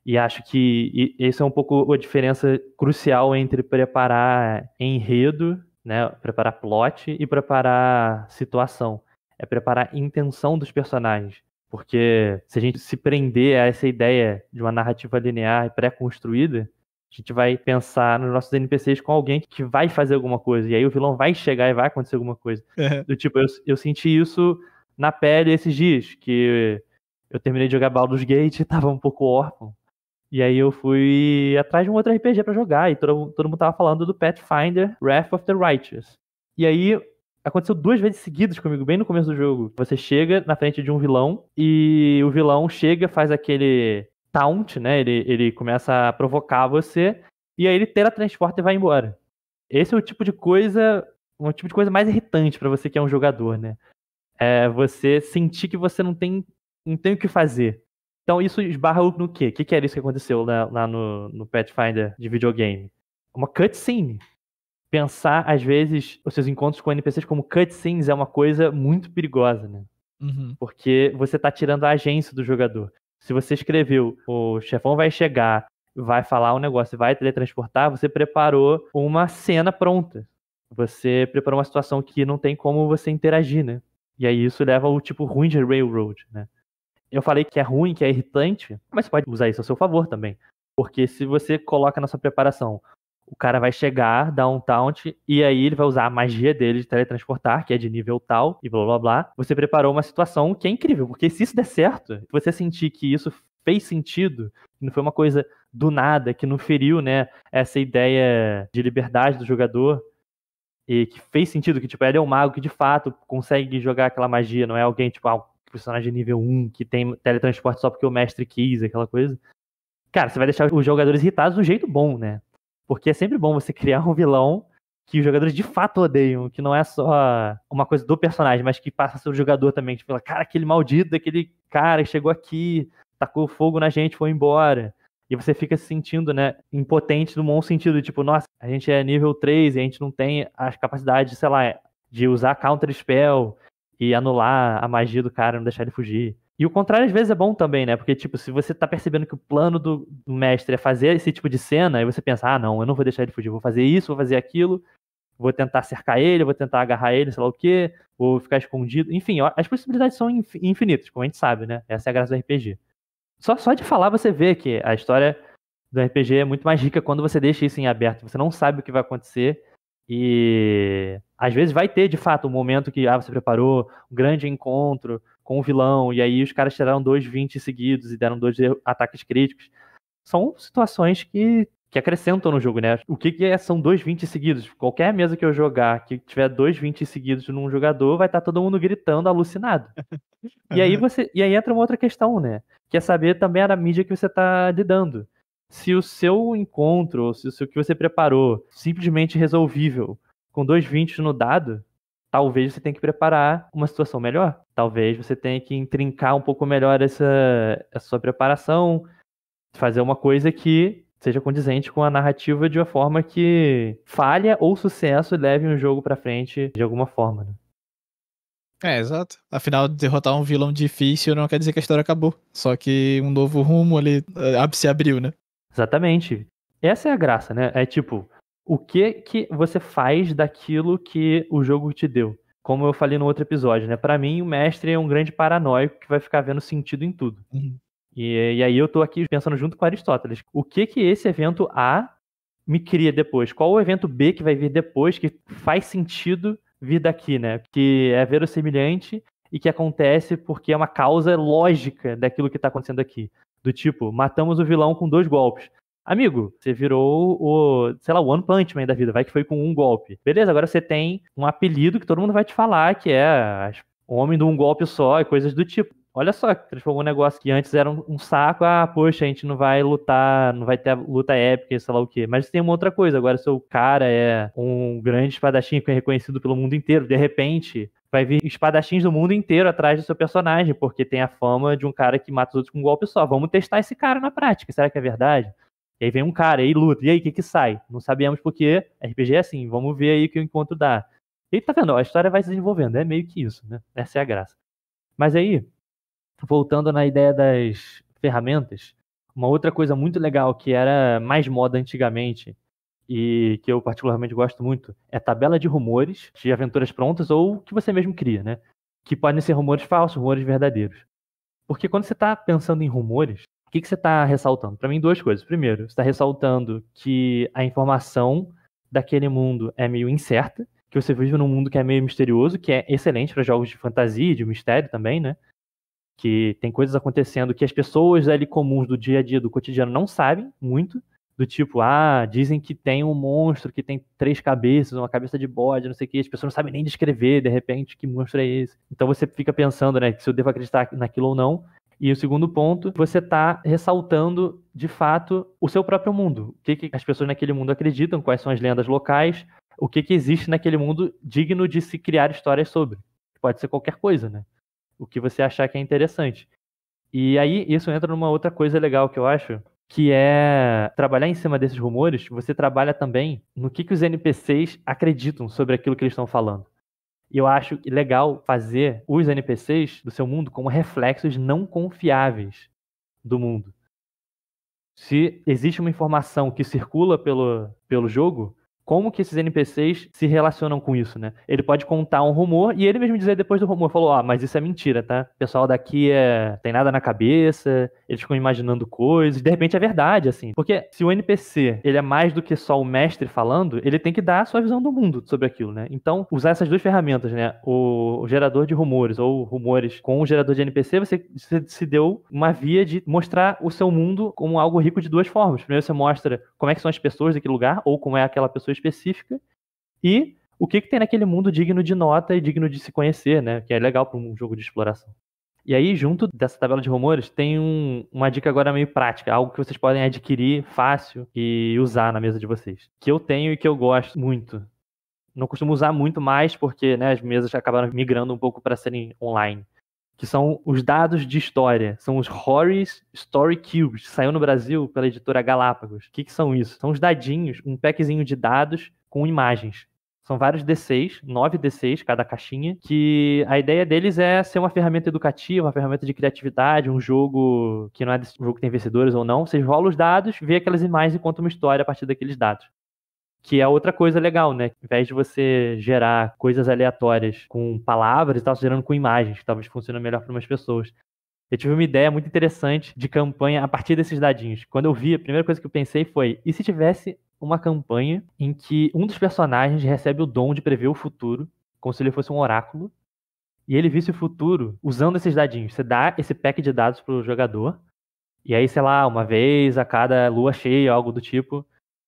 E acho que esse é um pouco a diferença crucial entre preparar enredo, né, preparar plot e preparar situação. É preparar intenção dos personagens. Porque se a gente se prender a essa ideia de uma narrativa linear e pré-construída, a gente vai pensar nos nossos NPCs com alguém que vai fazer alguma coisa. E aí o vilão vai chegar e vai acontecer alguma coisa. Uhum. Do tipo, eu, eu senti isso na pele esses dias, que eu terminei de jogar Baldur's Gate e tava um pouco órfão. E aí eu fui atrás de um outro RPG para jogar, e todo, todo mundo tava falando do Pathfinder Wrath of the Righteous. E aí aconteceu duas vezes seguidas comigo, bem no começo do jogo. Você chega na frente de um vilão, e o vilão chega, faz aquele taunt, né? Ele, ele começa a provocar você, e aí ele teletransporta e vai embora. Esse é o tipo de coisa, um tipo de coisa mais irritante para você que é um jogador, né? É você sentir que você não tem, não tem o que fazer. Então isso esbarra no quê? O que, que era isso que aconteceu lá, lá no, no Pathfinder de videogame? Uma cutscene pensar, às vezes, os seus encontros com NPCs como cutscenes é uma coisa muito perigosa, né? Uhum. Porque você tá tirando a agência do jogador. Se você escreveu, o chefão vai chegar, vai falar um negócio, vai teletransportar, você preparou uma cena pronta. Você preparou uma situação que não tem como você interagir, né? E aí isso leva ao tipo ruim de Railroad, né? Eu falei que é ruim, que é irritante, mas você pode usar isso a seu favor também. Porque se você coloca na sua preparação, o cara vai chegar, dar um taunt, e aí ele vai usar a magia dele de teletransportar, que é de nível tal, e blá blá blá. Você preparou uma situação que é incrível, porque se isso der certo, você sentir que isso fez sentido, não foi uma coisa do nada, que não feriu, né, essa ideia de liberdade do jogador, e que fez sentido, que, tipo, ele é um mago que de fato consegue jogar aquela magia, não é alguém, tipo, ah, personagem nível 1 que tem teletransporte só porque o mestre quis, aquela coisa. Cara, você vai deixar os jogadores irritados do jeito bom, né? Porque é sempre bom você criar um vilão que os jogadores de fato odeiam, que não é só uma coisa do personagem, mas que passa sobre o jogador também. Tipo, cara, aquele maldito, aquele cara que chegou aqui, tacou fogo na gente, foi embora. E você fica se sentindo, né, impotente no bom sentido, tipo, nossa, a gente é nível 3 e a gente não tem as capacidades, sei lá, de usar counter spell, e anular a magia do cara, não deixar ele fugir. E o contrário às vezes é bom também, né? Porque, tipo, se você tá percebendo que o plano do mestre é fazer esse tipo de cena, aí você pensa, ah, não, eu não vou deixar ele fugir, vou fazer isso, vou fazer aquilo, vou tentar cercar ele, vou tentar agarrar ele, sei lá o quê, vou ficar escondido. Enfim, as possibilidades são infinitas, como a gente sabe, né? Essa é a graça do RPG. Só, só de falar você vê que a história do RPG é muito mais rica quando você deixa isso em aberto. Você não sabe o que vai acontecer e às vezes vai ter, de fato, um momento que ah, você preparou um grande encontro com o um vilão, e aí os caras tiraram dois 20 seguidos e deram dois ataques críticos. São situações que, que acrescentam no jogo, né? O que, que é, são dois 20 seguidos? Qualquer mesa que eu jogar que tiver dois 20 seguidos num jogador, vai estar tá todo mundo gritando, alucinado. e aí você. E aí entra uma outra questão, né? Que é saber também a mídia que você está lidando se o seu encontro, se o que você preparou, simplesmente resolvível com dois 20 no dado, talvez você tenha que preparar uma situação melhor. Talvez você tenha que intrincar um pouco melhor essa, essa sua preparação, fazer uma coisa que seja condizente com a narrativa de uma forma que falha ou sucesso leve um jogo para frente de alguma forma. Né? É, exato. Afinal, derrotar um vilão difícil não quer dizer que a história acabou. Só que um novo rumo ali eh, se abriu, né? Exatamente. Essa é a graça, né? É tipo, o que que você faz daquilo que o jogo te deu? Como eu falei no outro episódio, né? Para mim, o mestre é um grande paranoico que vai ficar vendo sentido em tudo. Uhum. E, e, aí eu tô aqui pensando junto com Aristóteles. O que que esse evento A me cria depois? Qual o evento B que vai vir depois que faz sentido vir daqui, né? Que é verossimilhante e que acontece porque é uma causa lógica daquilo que está acontecendo aqui. Do tipo, matamos o vilão com dois golpes. Amigo, você virou o, sei lá, o One Punch Man da vida, vai que foi com um golpe. Beleza, agora você tem um apelido que todo mundo vai te falar, que é homem de um golpe só e coisas do tipo olha só, transformou um negócio que antes era um, um, saco, ah, poxa, a gente não vai lutar, não vai ter luta épica, sei lá o quê. Mas tem uma outra coisa, agora seu cara é um grande espadachim que é reconhecido pelo mundo inteiro, de repente vai vir espadachins do mundo inteiro atrás do seu personagem, porque tem a fama de um cara que mata os outros com um golpe só. Vamos testar esse cara na prática, será que é verdade? E aí vem um cara, e aí luta, e aí o que que sai? Não sabemos porque RPG é assim, vamos ver aí o que o encontro dá. E tá vendo, a história vai se desenvolvendo, é meio que isso, né? Essa é a graça. Mas aí, voltando na ideia das ferramentas, uma outra coisa muito legal que era mais moda antigamente e que eu particularmente gosto muito é tabela de rumores de aventuras prontas ou que você mesmo cria, né? Que podem ser rumores falsos, rumores verdadeiros. Porque quando você está pensando em rumores, o que, que você está ressaltando? Para mim, duas coisas. Primeiro, você está ressaltando que a informação daquele mundo é meio incerta, que você vive num mundo que é meio misterioso, que é excelente para jogos de fantasia, de mistério também, né? que tem coisas acontecendo que as pessoas ali comuns do dia a dia, do cotidiano, não sabem muito. Do tipo, ah, dizem que tem um monstro que tem três cabeças, uma cabeça de bode, não sei o que, as pessoas não sabem nem descrever, de repente, que monstro é esse. Então você fica pensando, né, se eu devo acreditar naquilo ou não. E o segundo ponto, você está ressaltando, de fato, o seu próprio mundo. O que, que as pessoas naquele mundo acreditam, quais são as lendas locais, o que, que existe naquele mundo digno de se criar histórias sobre. Pode ser qualquer coisa, né? o que você achar que é interessante. E aí isso entra numa outra coisa legal que eu acho, que é trabalhar em cima desses rumores, você trabalha também no que, que os NPCs acreditam sobre aquilo que eles estão falando. E eu acho legal fazer os NPCs do seu mundo como reflexos não confiáveis do mundo. Se existe uma informação que circula pelo, pelo jogo, como que esses NPCs se relacionam com isso, né? Ele pode contar um rumor e ele mesmo dizer depois do rumor, falou, ah, mas isso é mentira, tá? O pessoal daqui é... tem nada na cabeça, eles ficam imaginando coisas, de repente é verdade, assim. Porque se o NPC, ele é mais do que só o mestre falando, ele tem que dar a sua visão do mundo sobre aquilo, né? Então, usar essas duas ferramentas, né? O, gerador de rumores ou rumores com o gerador de NPC, você se deu uma via de mostrar o seu mundo como algo rico de duas formas. Primeiro você mostra como é que são as pessoas daquele lugar ou como é aquela pessoa específica e o que, que tem naquele mundo digno de nota e digno de se conhecer, né? Que é legal para um jogo de exploração. E aí, junto dessa tabela de rumores, tem um, uma dica agora meio prática, algo que vocês podem adquirir fácil e usar na mesa de vocês. Que eu tenho e que eu gosto muito. Não costumo usar muito mais porque né, as mesas acabaram migrando um pouco para serem online que são os dados de história, são os Horry's Story Cubes, que saiu no Brasil pela editora Galápagos. O que, que são isso? São os dadinhos, um packzinho de dados com imagens. São vários D6, nove D6 cada caixinha, que a ideia deles é ser uma ferramenta educativa, uma ferramenta de criatividade, um jogo que não é um jogo que tem vencedores ou não. Vocês rolam os dados, vê aquelas imagens e conta uma história a partir daqueles dados. Que é outra coisa legal, né? Ao invés de você gerar coisas aleatórias com palavras e tal, gerando com imagens, que talvez funcione melhor para umas pessoas. Eu tive uma ideia muito interessante de campanha a partir desses dadinhos. Quando eu vi, a primeira coisa que eu pensei foi: e se tivesse uma campanha em que um dos personagens recebe o dom de prever o futuro, como se ele fosse um oráculo, e ele visse o futuro usando esses dadinhos? Você dá esse pack de dados pro jogador, e aí, sei lá, uma vez a cada lua cheia, algo do tipo,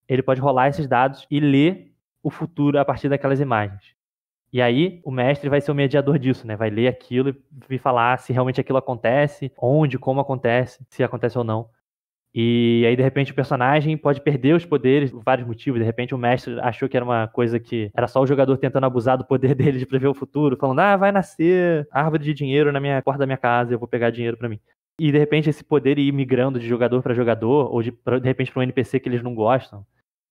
ele pode rolar esses dados e ler o futuro a partir daquelas imagens. E aí o mestre vai ser o mediador disso, né? Vai ler aquilo e falar se realmente aquilo acontece, onde, como acontece, se acontece ou não. E aí, de repente, o personagem pode perder os poderes por vários motivos. De repente, o mestre achou que era uma coisa que era só o jogador tentando abusar do poder dele de prever o futuro, falando: ah, vai nascer árvore de dinheiro na minha porta da minha casa, eu vou pegar dinheiro para mim. E de repente, esse poder ir migrando de jogador para jogador, ou de, de repente para um NPC que eles não gostam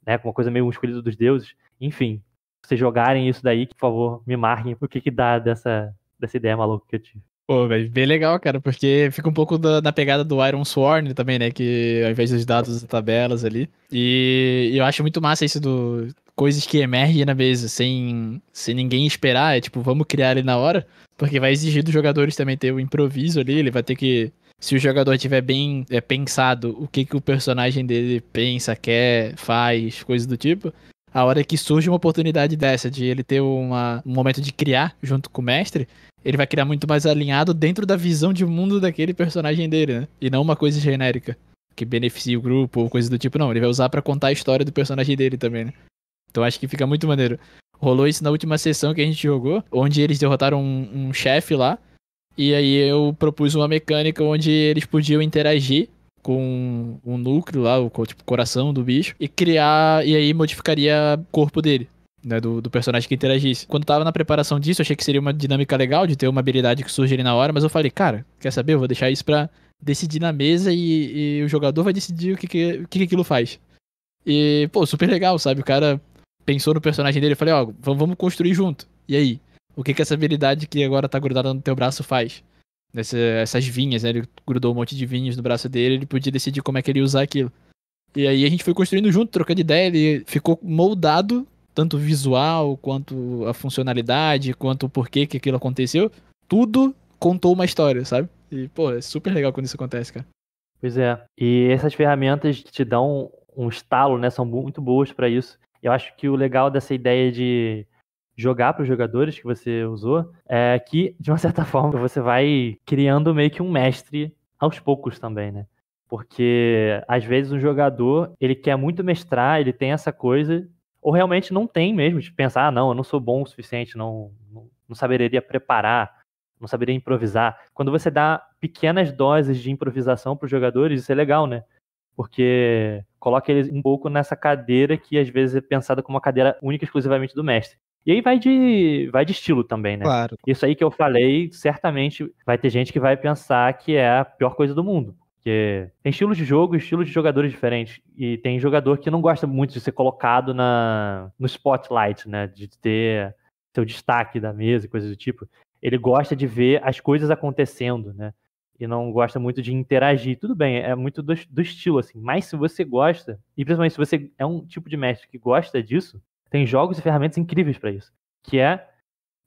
né? Uma coisa meio um escolhido dos deuses. Enfim, vocês jogarem isso daí, por favor, me marquem o que que dá dessa, dessa ideia maluca que eu tive. Pô, velho, bem legal, cara, porque fica um pouco da, na pegada do Iron Sworn também, né? Que ao invés dos dados das tabelas ali. E, e, eu acho muito massa isso do. Coisas que emergem na mesa sem, sem ninguém esperar. É tipo, vamos criar ele na hora. Porque vai exigir dos jogadores também ter o improviso ali. Ele vai ter que se o jogador tiver bem é, pensado o que, que o personagem dele pensa, quer, faz, coisas do tipo, a hora que surge uma oportunidade dessa, de ele ter uma, um momento de criar junto com o mestre, ele vai criar muito mais alinhado dentro da visão de mundo daquele personagem dele, né? E não uma coisa genérica que beneficie o grupo ou coisa do tipo, não. Ele vai usar para contar a história do personagem dele também, né? Então acho que fica muito maneiro. Rolou isso na última sessão que a gente jogou, onde eles derrotaram um, um chefe lá. E aí eu propus uma mecânica onde eles podiam interagir com um núcleo lá, o tipo, coração do bicho, e criar. E aí modificaria o corpo dele. Né, do, do, personagem que interagisse. Quando tava na preparação disso, eu achei que seria uma dinâmica legal de ter uma habilidade que surge ali na hora, mas eu falei, cara, quer saber? Eu vou deixar isso pra decidir na mesa e, e o jogador vai decidir o que, que, que aquilo faz. E, pô, super legal, sabe? O cara pensou no personagem dele e falei, ó, vamos construir junto. E aí? o que, que essa habilidade que agora tá grudada no teu braço faz. Nessa, essas vinhas, né? Ele grudou um monte de vinhas no braço dele, ele podia decidir como é que ele ia usar aquilo. E aí a gente foi construindo junto, trocando ideia, ele ficou moldado, tanto visual, quanto a funcionalidade, quanto o porquê que aquilo aconteceu. Tudo contou uma história, sabe? E, pô, é super legal quando isso acontece, cara. Pois é. E essas ferramentas te dão um estalo, né? São muito boas para isso. Eu acho que o legal dessa ideia de jogar para os jogadores que você usou, é que, de uma certa forma, você vai criando meio que um mestre aos poucos também, né? Porque, às vezes, um jogador, ele quer muito mestrar, ele tem essa coisa, ou realmente não tem mesmo, de pensar, ah, não, eu não sou bom o suficiente, não, não, não saberia preparar, não saberia improvisar. Quando você dá pequenas doses de improvisação para os jogadores, isso é legal, né? Porque coloca eles um pouco nessa cadeira que às vezes é pensada como uma cadeira única exclusivamente do mestre. E aí vai de, vai de estilo também, né? Claro. Isso aí que eu falei, certamente vai ter gente que vai pensar que é a pior coisa do mundo. Porque tem estilos de jogo e estilos de jogadores diferentes. E tem jogador que não gosta muito de ser colocado na, no spotlight, né? De ter seu destaque da mesa, coisas do tipo. Ele gosta de ver as coisas acontecendo, né? e não gosta muito de interagir. Tudo bem, é muito do, do, estilo, assim. Mas se você gosta, e principalmente se você é um tipo de mestre que gosta disso, tem jogos e ferramentas incríveis para isso, que é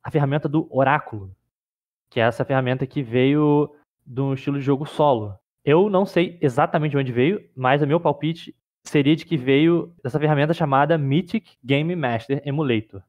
a ferramenta do oráculo, que é essa ferramenta que veio do estilo de jogo solo. Eu não sei exatamente de onde veio, mas o meu palpite seria de que veio dessa ferramenta chamada Mythic Game Master Emulator,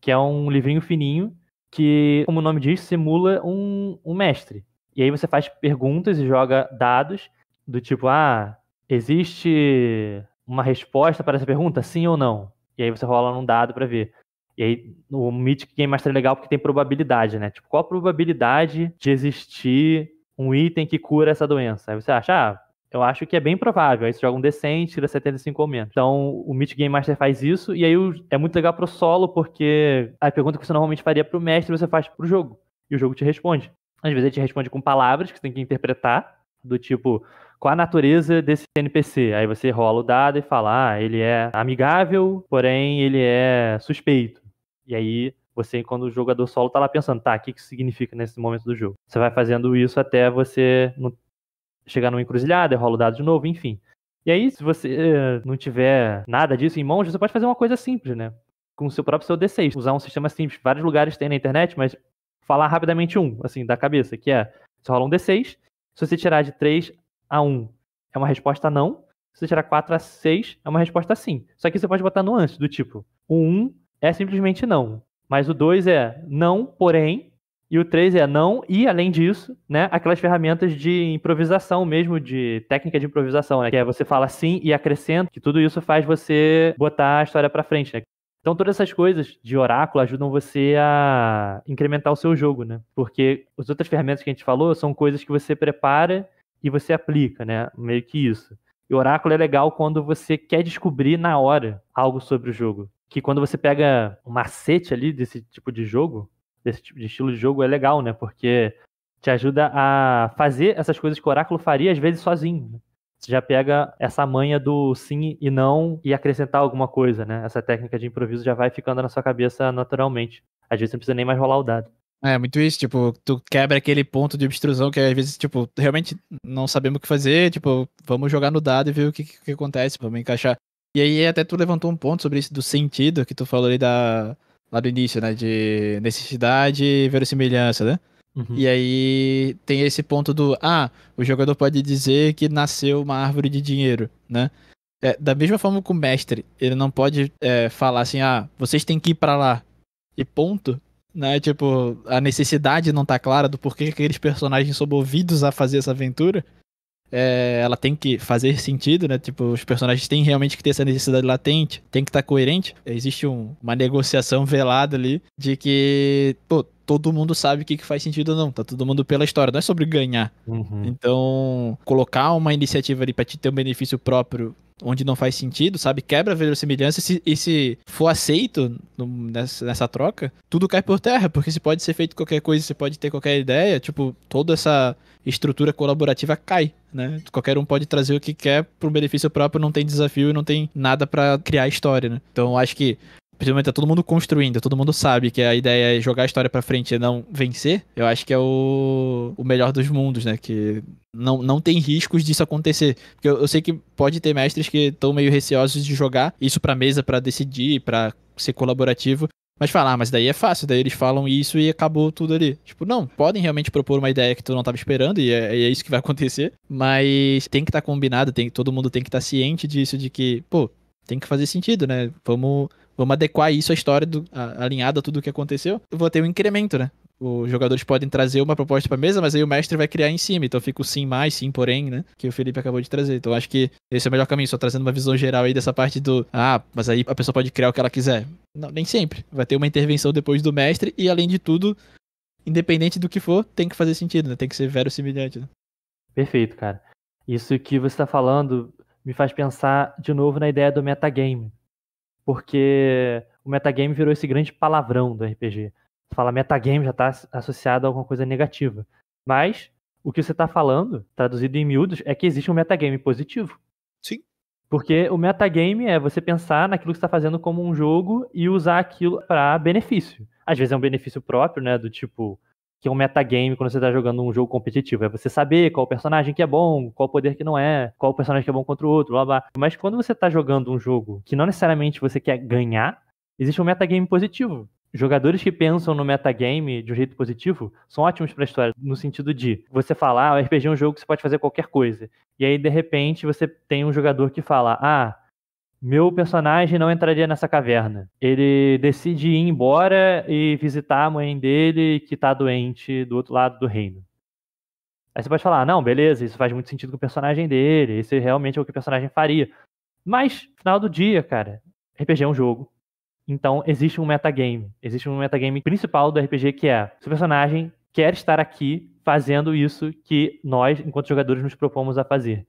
que é um livrinho fininho que, como o nome diz, simula um, um mestre. E aí você faz perguntas e joga dados do tipo, ah, existe uma resposta para essa pergunta? Sim ou não? E aí você rola num dado para ver. E aí, o Mythic Game Master é legal porque tem probabilidade, né? Tipo, qual a probabilidade de existir um item que cura essa doença? Aí você acha, ah, eu acho que é bem provável. Aí você joga um decente, tira 75 ou menos. Então, o Mythic Game Master faz isso, e aí é muito legal pro solo, porque a pergunta que você normalmente faria pro mestre, você faz pro jogo. E o jogo te responde. Às vezes ele te responde com palavras que você tem que interpretar, do tipo, com a natureza desse NPC. Aí você rola o dado e fala, ah, ele é amigável, porém ele é suspeito. E aí você, quando o jogador solo, tá lá pensando, tá, o que, que isso significa nesse momento do jogo? Você vai fazendo isso até você chegar numa encruzilhada, rola o dado de novo, enfim. E aí, se você eh, não tiver nada disso em mãos, você pode fazer uma coisa simples, né? Com o seu próprio seu D6. Usar um sistema simples. Vários lugares tem na internet, mas falar rapidamente um, assim, da cabeça, que é, você rola um D6, se você tirar de 3 a 1 é uma resposta não. Se você tirar 4 a 6, é uma resposta sim. Só que você pode botar nuances do tipo, o 1 é simplesmente não. Mas o 2 é não, porém, e o 3 é não, e além disso, né, aquelas ferramentas de improvisação mesmo, de técnica de improvisação, né, que é você fala sim e acrescenta, que tudo isso faz você botar a história para frente, né? Então todas essas coisas de oráculo ajudam você a incrementar o seu jogo, né? Porque as outras ferramentas que a gente falou são coisas que você prepara e você aplica, né? Meio que isso. E oráculo é legal quando você quer descobrir na hora algo sobre o jogo. Que quando você pega um macete ali desse tipo de jogo, desse tipo de estilo de jogo, é legal, né? Porque te ajuda a fazer essas coisas que o oráculo faria, às vezes, sozinho. Né? Você já pega essa manha do sim e não e acrescentar alguma coisa, né? Essa técnica de improviso já vai ficando na sua cabeça naturalmente. Às vezes você não precisa nem mais rolar o dado. É, muito isso, tipo, tu quebra aquele ponto de obstrução que às vezes, tipo, realmente não sabemos o que fazer, tipo, vamos jogar no dado e ver o que, que, que acontece, vamos encaixar. E aí até tu levantou um ponto sobre isso do sentido que tu falou ali da, lá do início, né, de necessidade e verossimilhança, né? Uhum. E aí tem esse ponto do, ah, o jogador pode dizer que nasceu uma árvore de dinheiro, né? É, da mesma forma que o mestre, ele não pode é, falar assim, ah, vocês têm que ir para lá, e ponto, né? Tipo, a necessidade não tá clara do porquê aqueles personagens são movidos a fazer essa aventura é, ela tem que fazer sentido, né? Tipo, os personagens têm realmente que ter essa necessidade latente, tem que estar tá coerente. Existe um, uma negociação velada ali de que, pô, todo mundo sabe o que, que faz sentido ou não. Tá todo mundo pela história, não é sobre ganhar. Uhum. Então, colocar uma iniciativa ali pra te ter um benefício próprio onde não faz sentido, sabe? Quebra a verossimilhança e se, e se for aceito no, nessa, nessa, troca, tudo cai por terra, porque se pode ser feito qualquer coisa, você pode ter qualquer ideia, tipo, toda essa estrutura colaborativa cai, né? Qualquer um pode trazer o que quer pro benefício próprio, não tem desafio e não tem nada para criar história, né? Então acho que principalmente tá todo mundo construindo, todo mundo sabe que a ideia é jogar a história para frente e não vencer. Eu acho que é o, o melhor dos mundos, né? Que não, não tem riscos disso acontecer. Porque eu, eu sei que pode ter mestres que estão meio receosos de jogar isso para mesa para decidir, para ser colaborativo, mas falar, ah, mas daí é fácil, daí eles falam isso e acabou tudo ali. Tipo, não, podem realmente propor uma ideia que tu não estava esperando e é, é, isso que vai acontecer, mas tem que estar tá combinado, tem, todo mundo tem que estar tá ciente disso, de que, pô, tem que fazer sentido, né? Vamos, vamos adequar isso à história, alinhada a tudo o que aconteceu. Eu vou ter um incremento, né? os jogadores podem trazer uma proposta para mesa, mas aí o mestre vai criar em cima. Então fica o sim mais, sim porém, né? Que o Felipe acabou de trazer. Então acho que esse é o melhor caminho, só trazendo uma visão geral aí dessa parte do ah, mas aí a pessoa pode criar o que ela quiser. Não, nem sempre. Vai ter uma intervenção depois do mestre e além de tudo, independente do que for, tem que fazer sentido, né? Tem que ser verossimilhante. Né? Perfeito, cara. Isso que você está falando me faz pensar de novo na ideia do metagame. Porque o metagame virou esse grande palavrão do RPG fala metagame já está associado a alguma coisa negativa. Mas o que você está falando, traduzido em miúdos, é que existe um metagame positivo. Sim. Porque o metagame é você pensar naquilo que está fazendo como um jogo e usar aquilo para benefício. Às vezes é um benefício próprio, né? Do tipo, que é um metagame quando você está jogando um jogo competitivo. É você saber qual personagem que é bom, qual poder que não é, qual personagem que é bom contra o outro, blá blá. Mas quando você está jogando um jogo que não necessariamente você quer ganhar, existe um metagame positivo jogadores que pensam no metagame de um jeito positivo são ótimos para a história, no sentido de você falar, ah, o RPG é um jogo que você pode fazer qualquer coisa. E aí, de repente, você tem um jogador que fala, ah, meu personagem não entraria nessa caverna. Ele decide ir embora e visitar a mãe dele que está doente do outro lado do reino. Aí você pode falar, não, beleza, isso faz muito sentido com o personagem dele, isso realmente é o que o personagem faria. Mas, final do dia, cara, RPG é um jogo. Então, existe um metagame. Existe um metagame principal do RPG que é: seu personagem quer estar aqui fazendo isso que nós, enquanto jogadores, nos propomos a fazer.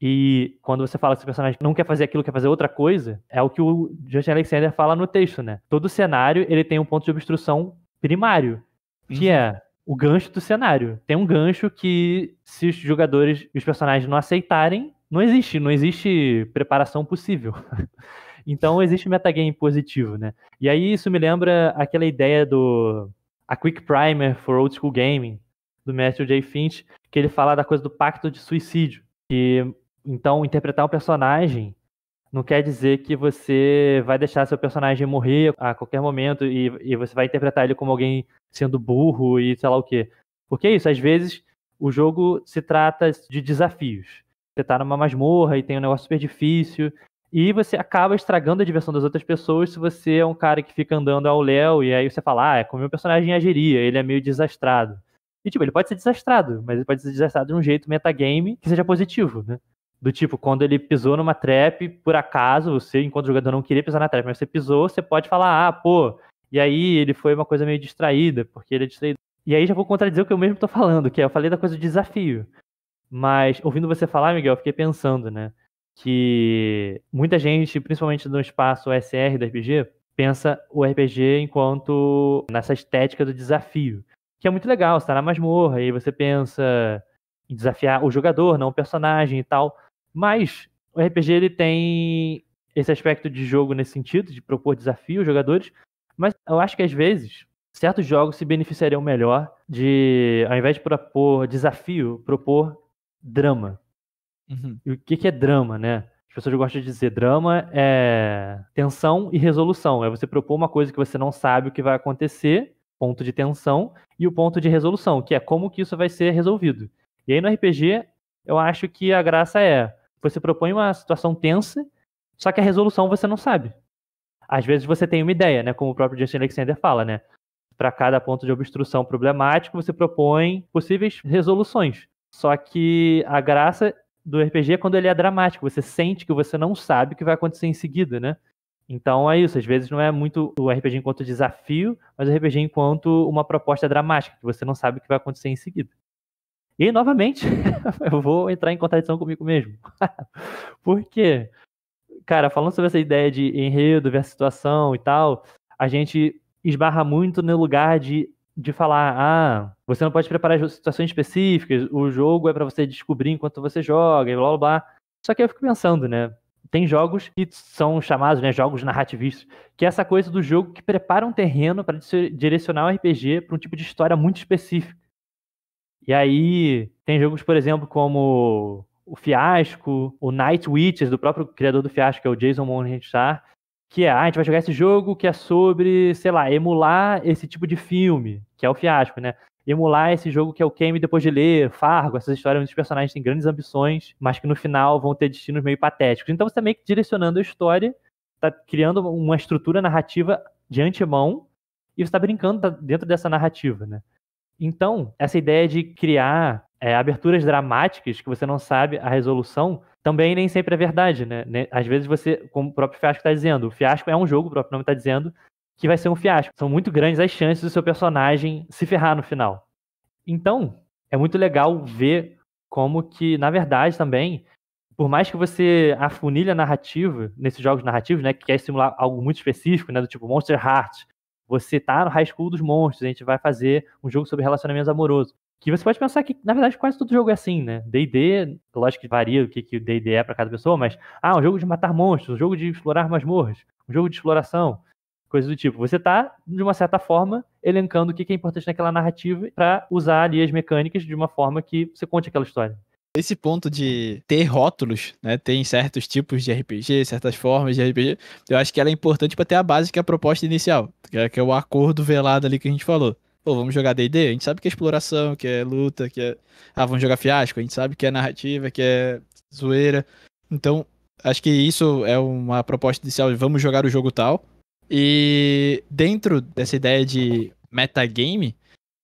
E quando você fala que o personagem não quer fazer aquilo, quer fazer outra coisa, é o que o Justin Alexander fala no texto, né? Todo cenário ele tem um ponto de obstrução primário, que uhum. é o gancho do cenário. Tem um gancho que se os jogadores e os personagens não aceitarem, não existe, não existe preparação possível. Então existe metagame positivo, né? E aí isso me lembra aquela ideia do A Quick Primer for Old School Gaming, do Matthew J. Finch, que ele fala da coisa do pacto de suicídio. Que então interpretar um personagem não quer dizer que você vai deixar seu personagem morrer a qualquer momento e, e, você vai interpretar ele como alguém sendo burro e sei lá o quê. Porque é isso, às vezes o jogo se trata de desafios. Você tá numa masmorra e tem um negócio super difícil, e você acaba estragando a diversão das outras pessoas se você é um cara que fica andando ao léu e aí você fala, ah, é como meu personagem agiria, ele é meio desastrado. E, tipo, ele pode ser desastrado, mas ele pode ser desastrado de um jeito metagame que seja positivo, né? Do tipo, quando ele pisou numa trap, por acaso, você, enquanto jogador, não queria pisar na trap, mas você pisou, você pode falar, ah, pô, e aí ele foi uma coisa meio distraída, porque ele é distraído. E aí já vou contradizer o que eu mesmo tô falando, que é, eu falei da coisa do desafio. Mas, ouvindo você falar, Miguel, eu fiquei pensando, né? que muita gente, principalmente no espaço SR do RPG, pensa o RPG enquanto nessa estética do desafio, que é muito legal, você tá na masmorra e você pensa em desafiar o jogador, não o personagem e tal, mas o RPG ele tem esse aspecto de jogo nesse sentido, de propor desafio aos jogadores, mas eu acho que às vezes certos jogos se beneficiariam melhor de, ao invés de propor desafio, propor drama. Uhum. E o que, que é drama, né? As pessoas gostam de dizer drama é tensão e resolução. É você propor uma coisa que você não sabe o que vai acontecer, ponto de tensão, e o ponto de resolução, que é como que isso vai ser resolvido. E aí no RPG, eu acho que a graça é você propõe uma situação tensa, só que a resolução você não sabe. Às vezes você tem uma ideia, né? Como o próprio Justin Alexander fala, né? Para cada ponto de obstrução problemático, você propõe possíveis resoluções. Só que a graça do RPG é quando ele é dramático, você sente que você não sabe o que vai acontecer em seguida, né? Então é isso, às vezes não é muito o RPG enquanto desafio, mas o RPG enquanto uma proposta dramática, que você não sabe o que vai acontecer em seguida. E aí, novamente, eu vou entrar em contradição comigo mesmo. Por quê? Cara, falando sobre essa ideia de enredo versus situação e tal, a gente esbarra muito no lugar de de falar, ah, você não pode preparar situações específicas, o jogo é para você descobrir enquanto você joga, e blá blá blá. Só que eu fico pensando, né? Tem jogos que são chamados, né, jogos narrativistas, que é essa coisa do jogo que prepara um terreno para direcionar o RPG para um tipo de história muito específica. E aí tem jogos, por exemplo, como o Fiasco, o Night Witches, do próprio criador do Fiasco, que é o Jason Morningstar, que é, ah, a gente vai jogar esse jogo que é sobre, sei lá, emular esse tipo de filme, que é o fiasco, né? Emular esse jogo que é o Kame depois de ler, Fargo, essas histórias onde os personagens têm grandes ambições, mas que no final vão ter destinos meio patéticos. Então você tá meio que direcionando a história, tá criando uma estrutura narrativa de antemão, e você tá brincando dentro dessa narrativa, né? Então, essa ideia de criar é, aberturas dramáticas que você não sabe a resolução, também nem sempre é verdade, né? Às vezes você, como o próprio Fiasco está dizendo, o Fiasco é um jogo, o próprio nome está dizendo, que vai ser um fiasco. São muito grandes as chances do seu personagem se ferrar no final. Então, é muito legal ver como que, na verdade, também, por mais que você afunilhe a narrativa nesses jogos narrativos, né, que quer simular algo muito específico, né, do tipo Monster Heart, você tá no high school dos monstros, a gente vai fazer um jogo sobre relacionamentos amorosos. Que você pode pensar que, na verdade, quase todo jogo é assim, né? D&D, lógico que varia o que, que o D&D é para cada pessoa, mas, ah, um jogo de matar monstros, um jogo de explorar masmorras, um jogo de exploração, coisas do tipo. Você tá, de uma certa forma, elencando o que, que é importante naquela narrativa para usar ali as mecânicas de uma forma que você conte aquela história. Esse ponto de ter rótulos, né? Tem certos tipos de RPG, certas formas de RPG. Eu acho que ela é importante para ter a base que é a proposta inicial, que é, é o acordo velado ali que a gente falou pô, vamos jogar D&D? A gente sabe que é exploração, que é luta, que é... Ah, vamos jogar fiasco? A gente sabe que é narrativa, que é zoeira. Então, acho que isso é uma proposta inicial de vamos jogar o jogo tal. E dentro dessa ideia de metagame,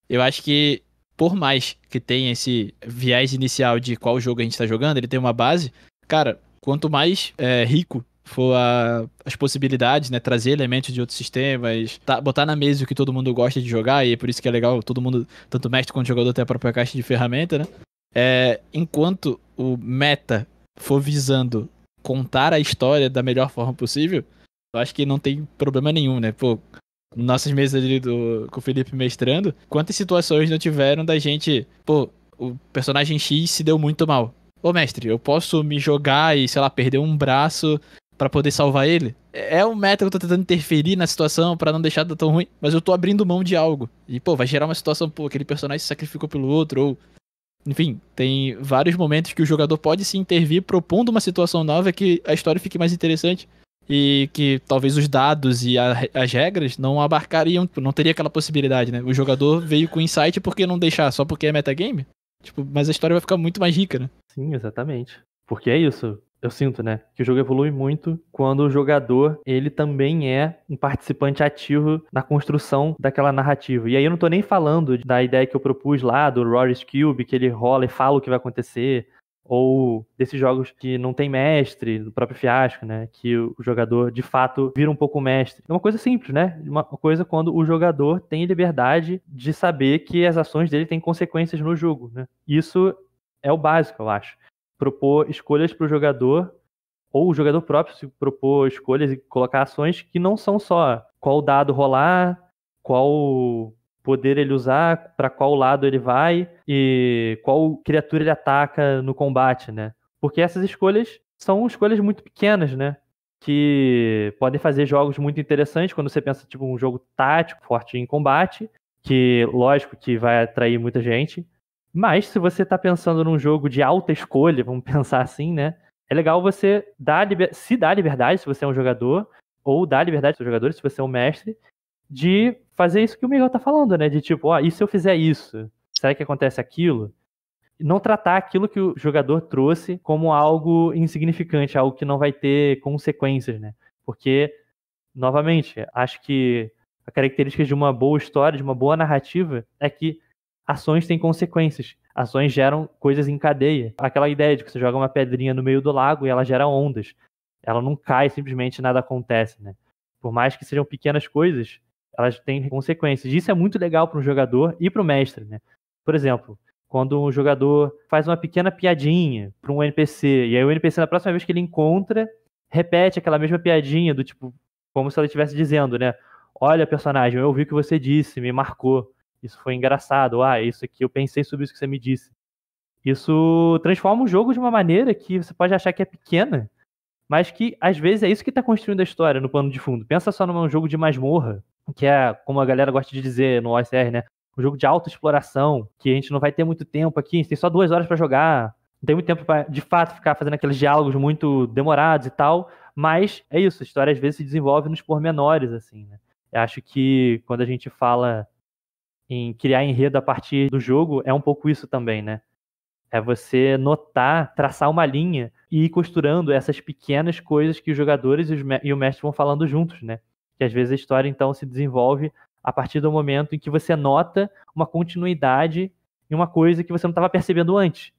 eu acho que por mais que tenha esse viés inicial de qual jogo a gente está jogando, ele tem uma base, cara, quanto mais é, rico for a, as possibilidades, né? Trazer elementos de outros sistemas, tá, botar na mesa o que todo mundo gosta de jogar, e é por isso que é legal todo mundo, tanto mestre quanto jogador, ter a própria caixa de ferramenta, né? É, enquanto o meta for visando contar a história da melhor forma possível, eu acho que não tem problema nenhum, né? Pô, nossas mesas ali do, com o Felipe mestrando, quantas situações não tiveram da gente, pô, o personagem X se deu muito mal. Ô mestre, eu posso me jogar e, sei lá, perder um braço para poder salvar ele. É, é o meta que eu tô tentando interferir na situação para não deixar tão ruim, mas eu tô abrindo mão de algo. E, pô, vai gerar uma situação, pô, aquele personagem se sacrificou pelo outro, ou. Enfim, tem vários momentos que o jogador pode se intervir propondo uma situação nova que a história fique mais interessante e que talvez os dados e a, as regras não abarcariam, tipo, não teria aquela possibilidade, né? O jogador veio com insight porque não deixar, só porque é metagame? Tipo, mas a história vai ficar muito mais rica, né? Sim, exatamente. Porque é isso eu sinto, né? Que o jogo evolui muito quando o jogador, ele também é um participante ativo na construção daquela narrativa. E aí eu não tô nem falando da ideia que eu propus lá do Rory's Cube, que ele rola e fala o que vai acontecer, ou desses jogos que não tem mestre, do próprio fiasco, né? Que o jogador de fato vira um pouco mestre. É uma coisa simples, né? Uma coisa quando o jogador tem liberdade de saber que as ações dele têm consequências no jogo, né? Isso é o básico, eu acho propor escolhas para o jogador, ou o jogador próprio se propor escolhas e colocar ações que não são só qual dado rolar, qual poder ele usar, para qual lado ele vai e qual criatura ele ataca no combate, né? Porque essas escolhas são escolhas muito pequenas, né? Que podem fazer jogos muito interessantes quando você pensa tipo um jogo tático, forte em combate, que lógico que vai atrair muita gente, mas se você está pensando num jogo de alta escolha, vamos pensar assim, né? É legal você dar se dar liberdade, se você é um jogador, ou dar liberdade aos jogadores, se você é um mestre, de fazer isso que o Miguel tá falando, né? De tipo, ó, oh, ah, e se eu fizer isso? Será que acontece aquilo? Não tratar aquilo que o jogador trouxe como algo insignificante, algo que não vai ter consequências, né? Porque, novamente, acho que a característica de uma boa história, de uma boa narrativa, é que ações têm consequências. Ações geram coisas em cadeia. Aquela ideia de que você joga uma pedrinha no meio do lago e ela gera ondas. Ela não cai, simplesmente nada acontece, né? Por mais que sejam pequenas coisas, elas têm consequências. Isso é muito legal para um jogador e para o mestre, né? Por exemplo, quando um jogador faz uma pequena piadinha para um NPC, e aí o NPC, na próxima vez que ele encontra, repete aquela mesma piadinha, do tipo, como se ela estivesse dizendo, né? Olha, personagem, eu ouvi o que você disse, me marcou isso foi engraçado, ah, isso aqui eu pensei sobre isso que você me disse. Isso transforma o jogo de uma maneira que você pode achar que é pequena, mas que às vezes é isso que está construindo a história no pano de fundo. Pensa só num jogo de masmorra, que é, como a galera gosta de dizer no OSR, né? Um jogo de autoexploração, que a gente não vai ter muito tempo aqui, a gente tem só duas horas para jogar, não tem muito tempo para, de fato, ficar fazendo aqueles diálogos muito demorados e tal, mas é isso, a história às vezes se desenvolve nos pormenores, assim, né? Eu acho que quando a gente fala em criar enredo a partir do jogo é um pouco isso também, né? É você notar, traçar uma linha e ir costurando essas pequenas coisas que os jogadores e o mestre vão falando juntos, né? Que às vezes a história então se desenvolve a partir do momento em que você nota uma continuidade em uma coisa que você não estava percebendo antes.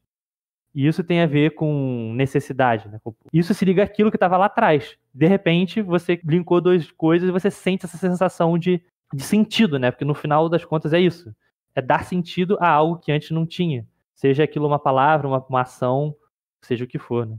E isso tem a ver com necessidade. Né? Isso se liga àquilo que estava lá atrás. De repente, você brincou duas coisas e você sente essa sensação de de sentido, né? Porque no final das contas é isso. É dar sentido a algo que antes não tinha. Seja aquilo uma palavra, uma, uma ação, seja o que for, né?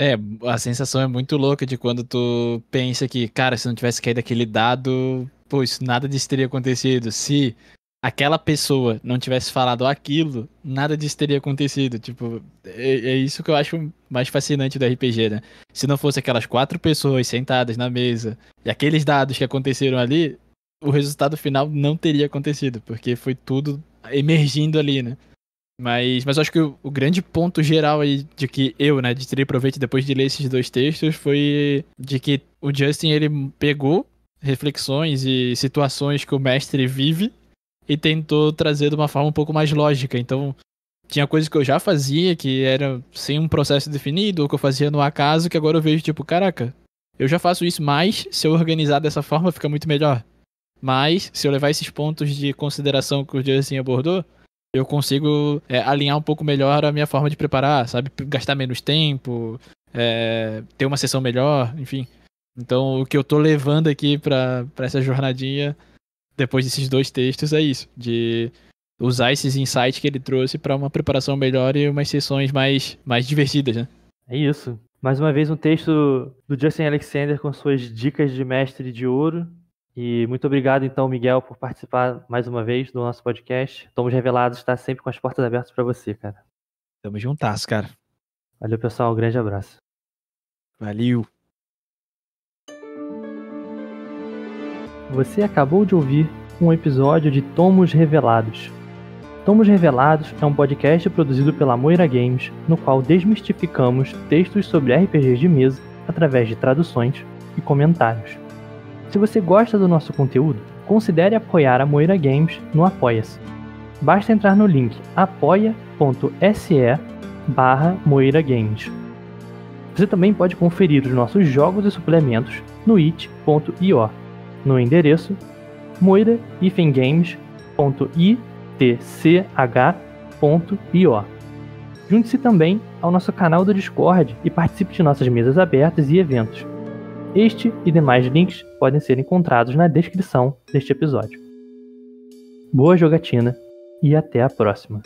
É, a sensação é muito louca de quando tu pensa que, cara, se não tivesse caído aquele dado, pô, nada disso teria acontecido. Se aquela pessoa não tivesse falado aquilo, nada disso teria acontecido. Tipo, é, é, isso que eu acho mais fascinante do RPG, né? Se não fosse aquelas quatro pessoas sentadas na mesa e aqueles dados que aconteceram ali, o resultado final não teria acontecido, porque foi tudo emergindo ali, né? Mas, mas acho que o, o, grande ponto geral aí de que eu, né, de tirei proveito depois de ler esses dois textos foi de que o Justin ele pegou reflexões e situações que o mestre vive e tentou trazer de uma forma um pouco mais lógica. Então, tinha coisas que eu já fazia que era sem um processo definido, ou que eu fazia no acaso, que agora eu vejo tipo, caraca, eu já faço isso mais, se eu organizar dessa forma fica muito melhor. Mas, se eu levar esses pontos de consideração que o Justin abordou, eu consigo é, alinhar um pouco melhor a minha forma de preparar, sabe? Gastar menos tempo, é, ter uma sessão melhor, enfim. Então, o que eu tô levando aqui para essa jornadinha, depois desses dois textos, é isso: de usar esses insights que ele trouxe para uma preparação melhor e umas sessões mais, mais divertidas, né? É isso. Mais uma vez, um texto do Justin Alexander com suas dicas de mestre de ouro. E muito obrigado, então, Miguel, por participar mais uma vez do nosso podcast. Estamos revelados, está sempre com as portas abertas para você, cara. Tamo juntas, cara. Valeu, pessoal. Um grande abraço. Valeu. Você acabou de ouvir um episódio de Tomos Revelados. Tomos Revelados é um podcast produzido pela Moira Games, no qual desmistificamos textos sobre RPGs de mesa através de traduções e comentários. Se você gosta do nosso conteúdo, considere apoiar a Moira Games no Apoia-se. Basta entrar no link apoia.se barra Moira Games. Você também pode conferir os nossos jogos e suplementos no it.io, no endereço moira-games.itch.io. Junte-se também ao nosso canal do Discord e participe de nossas mesas abertas e eventos. Este e demais links podem ser encontrados na descrição deste episódio. Boa jogatina e até a próxima!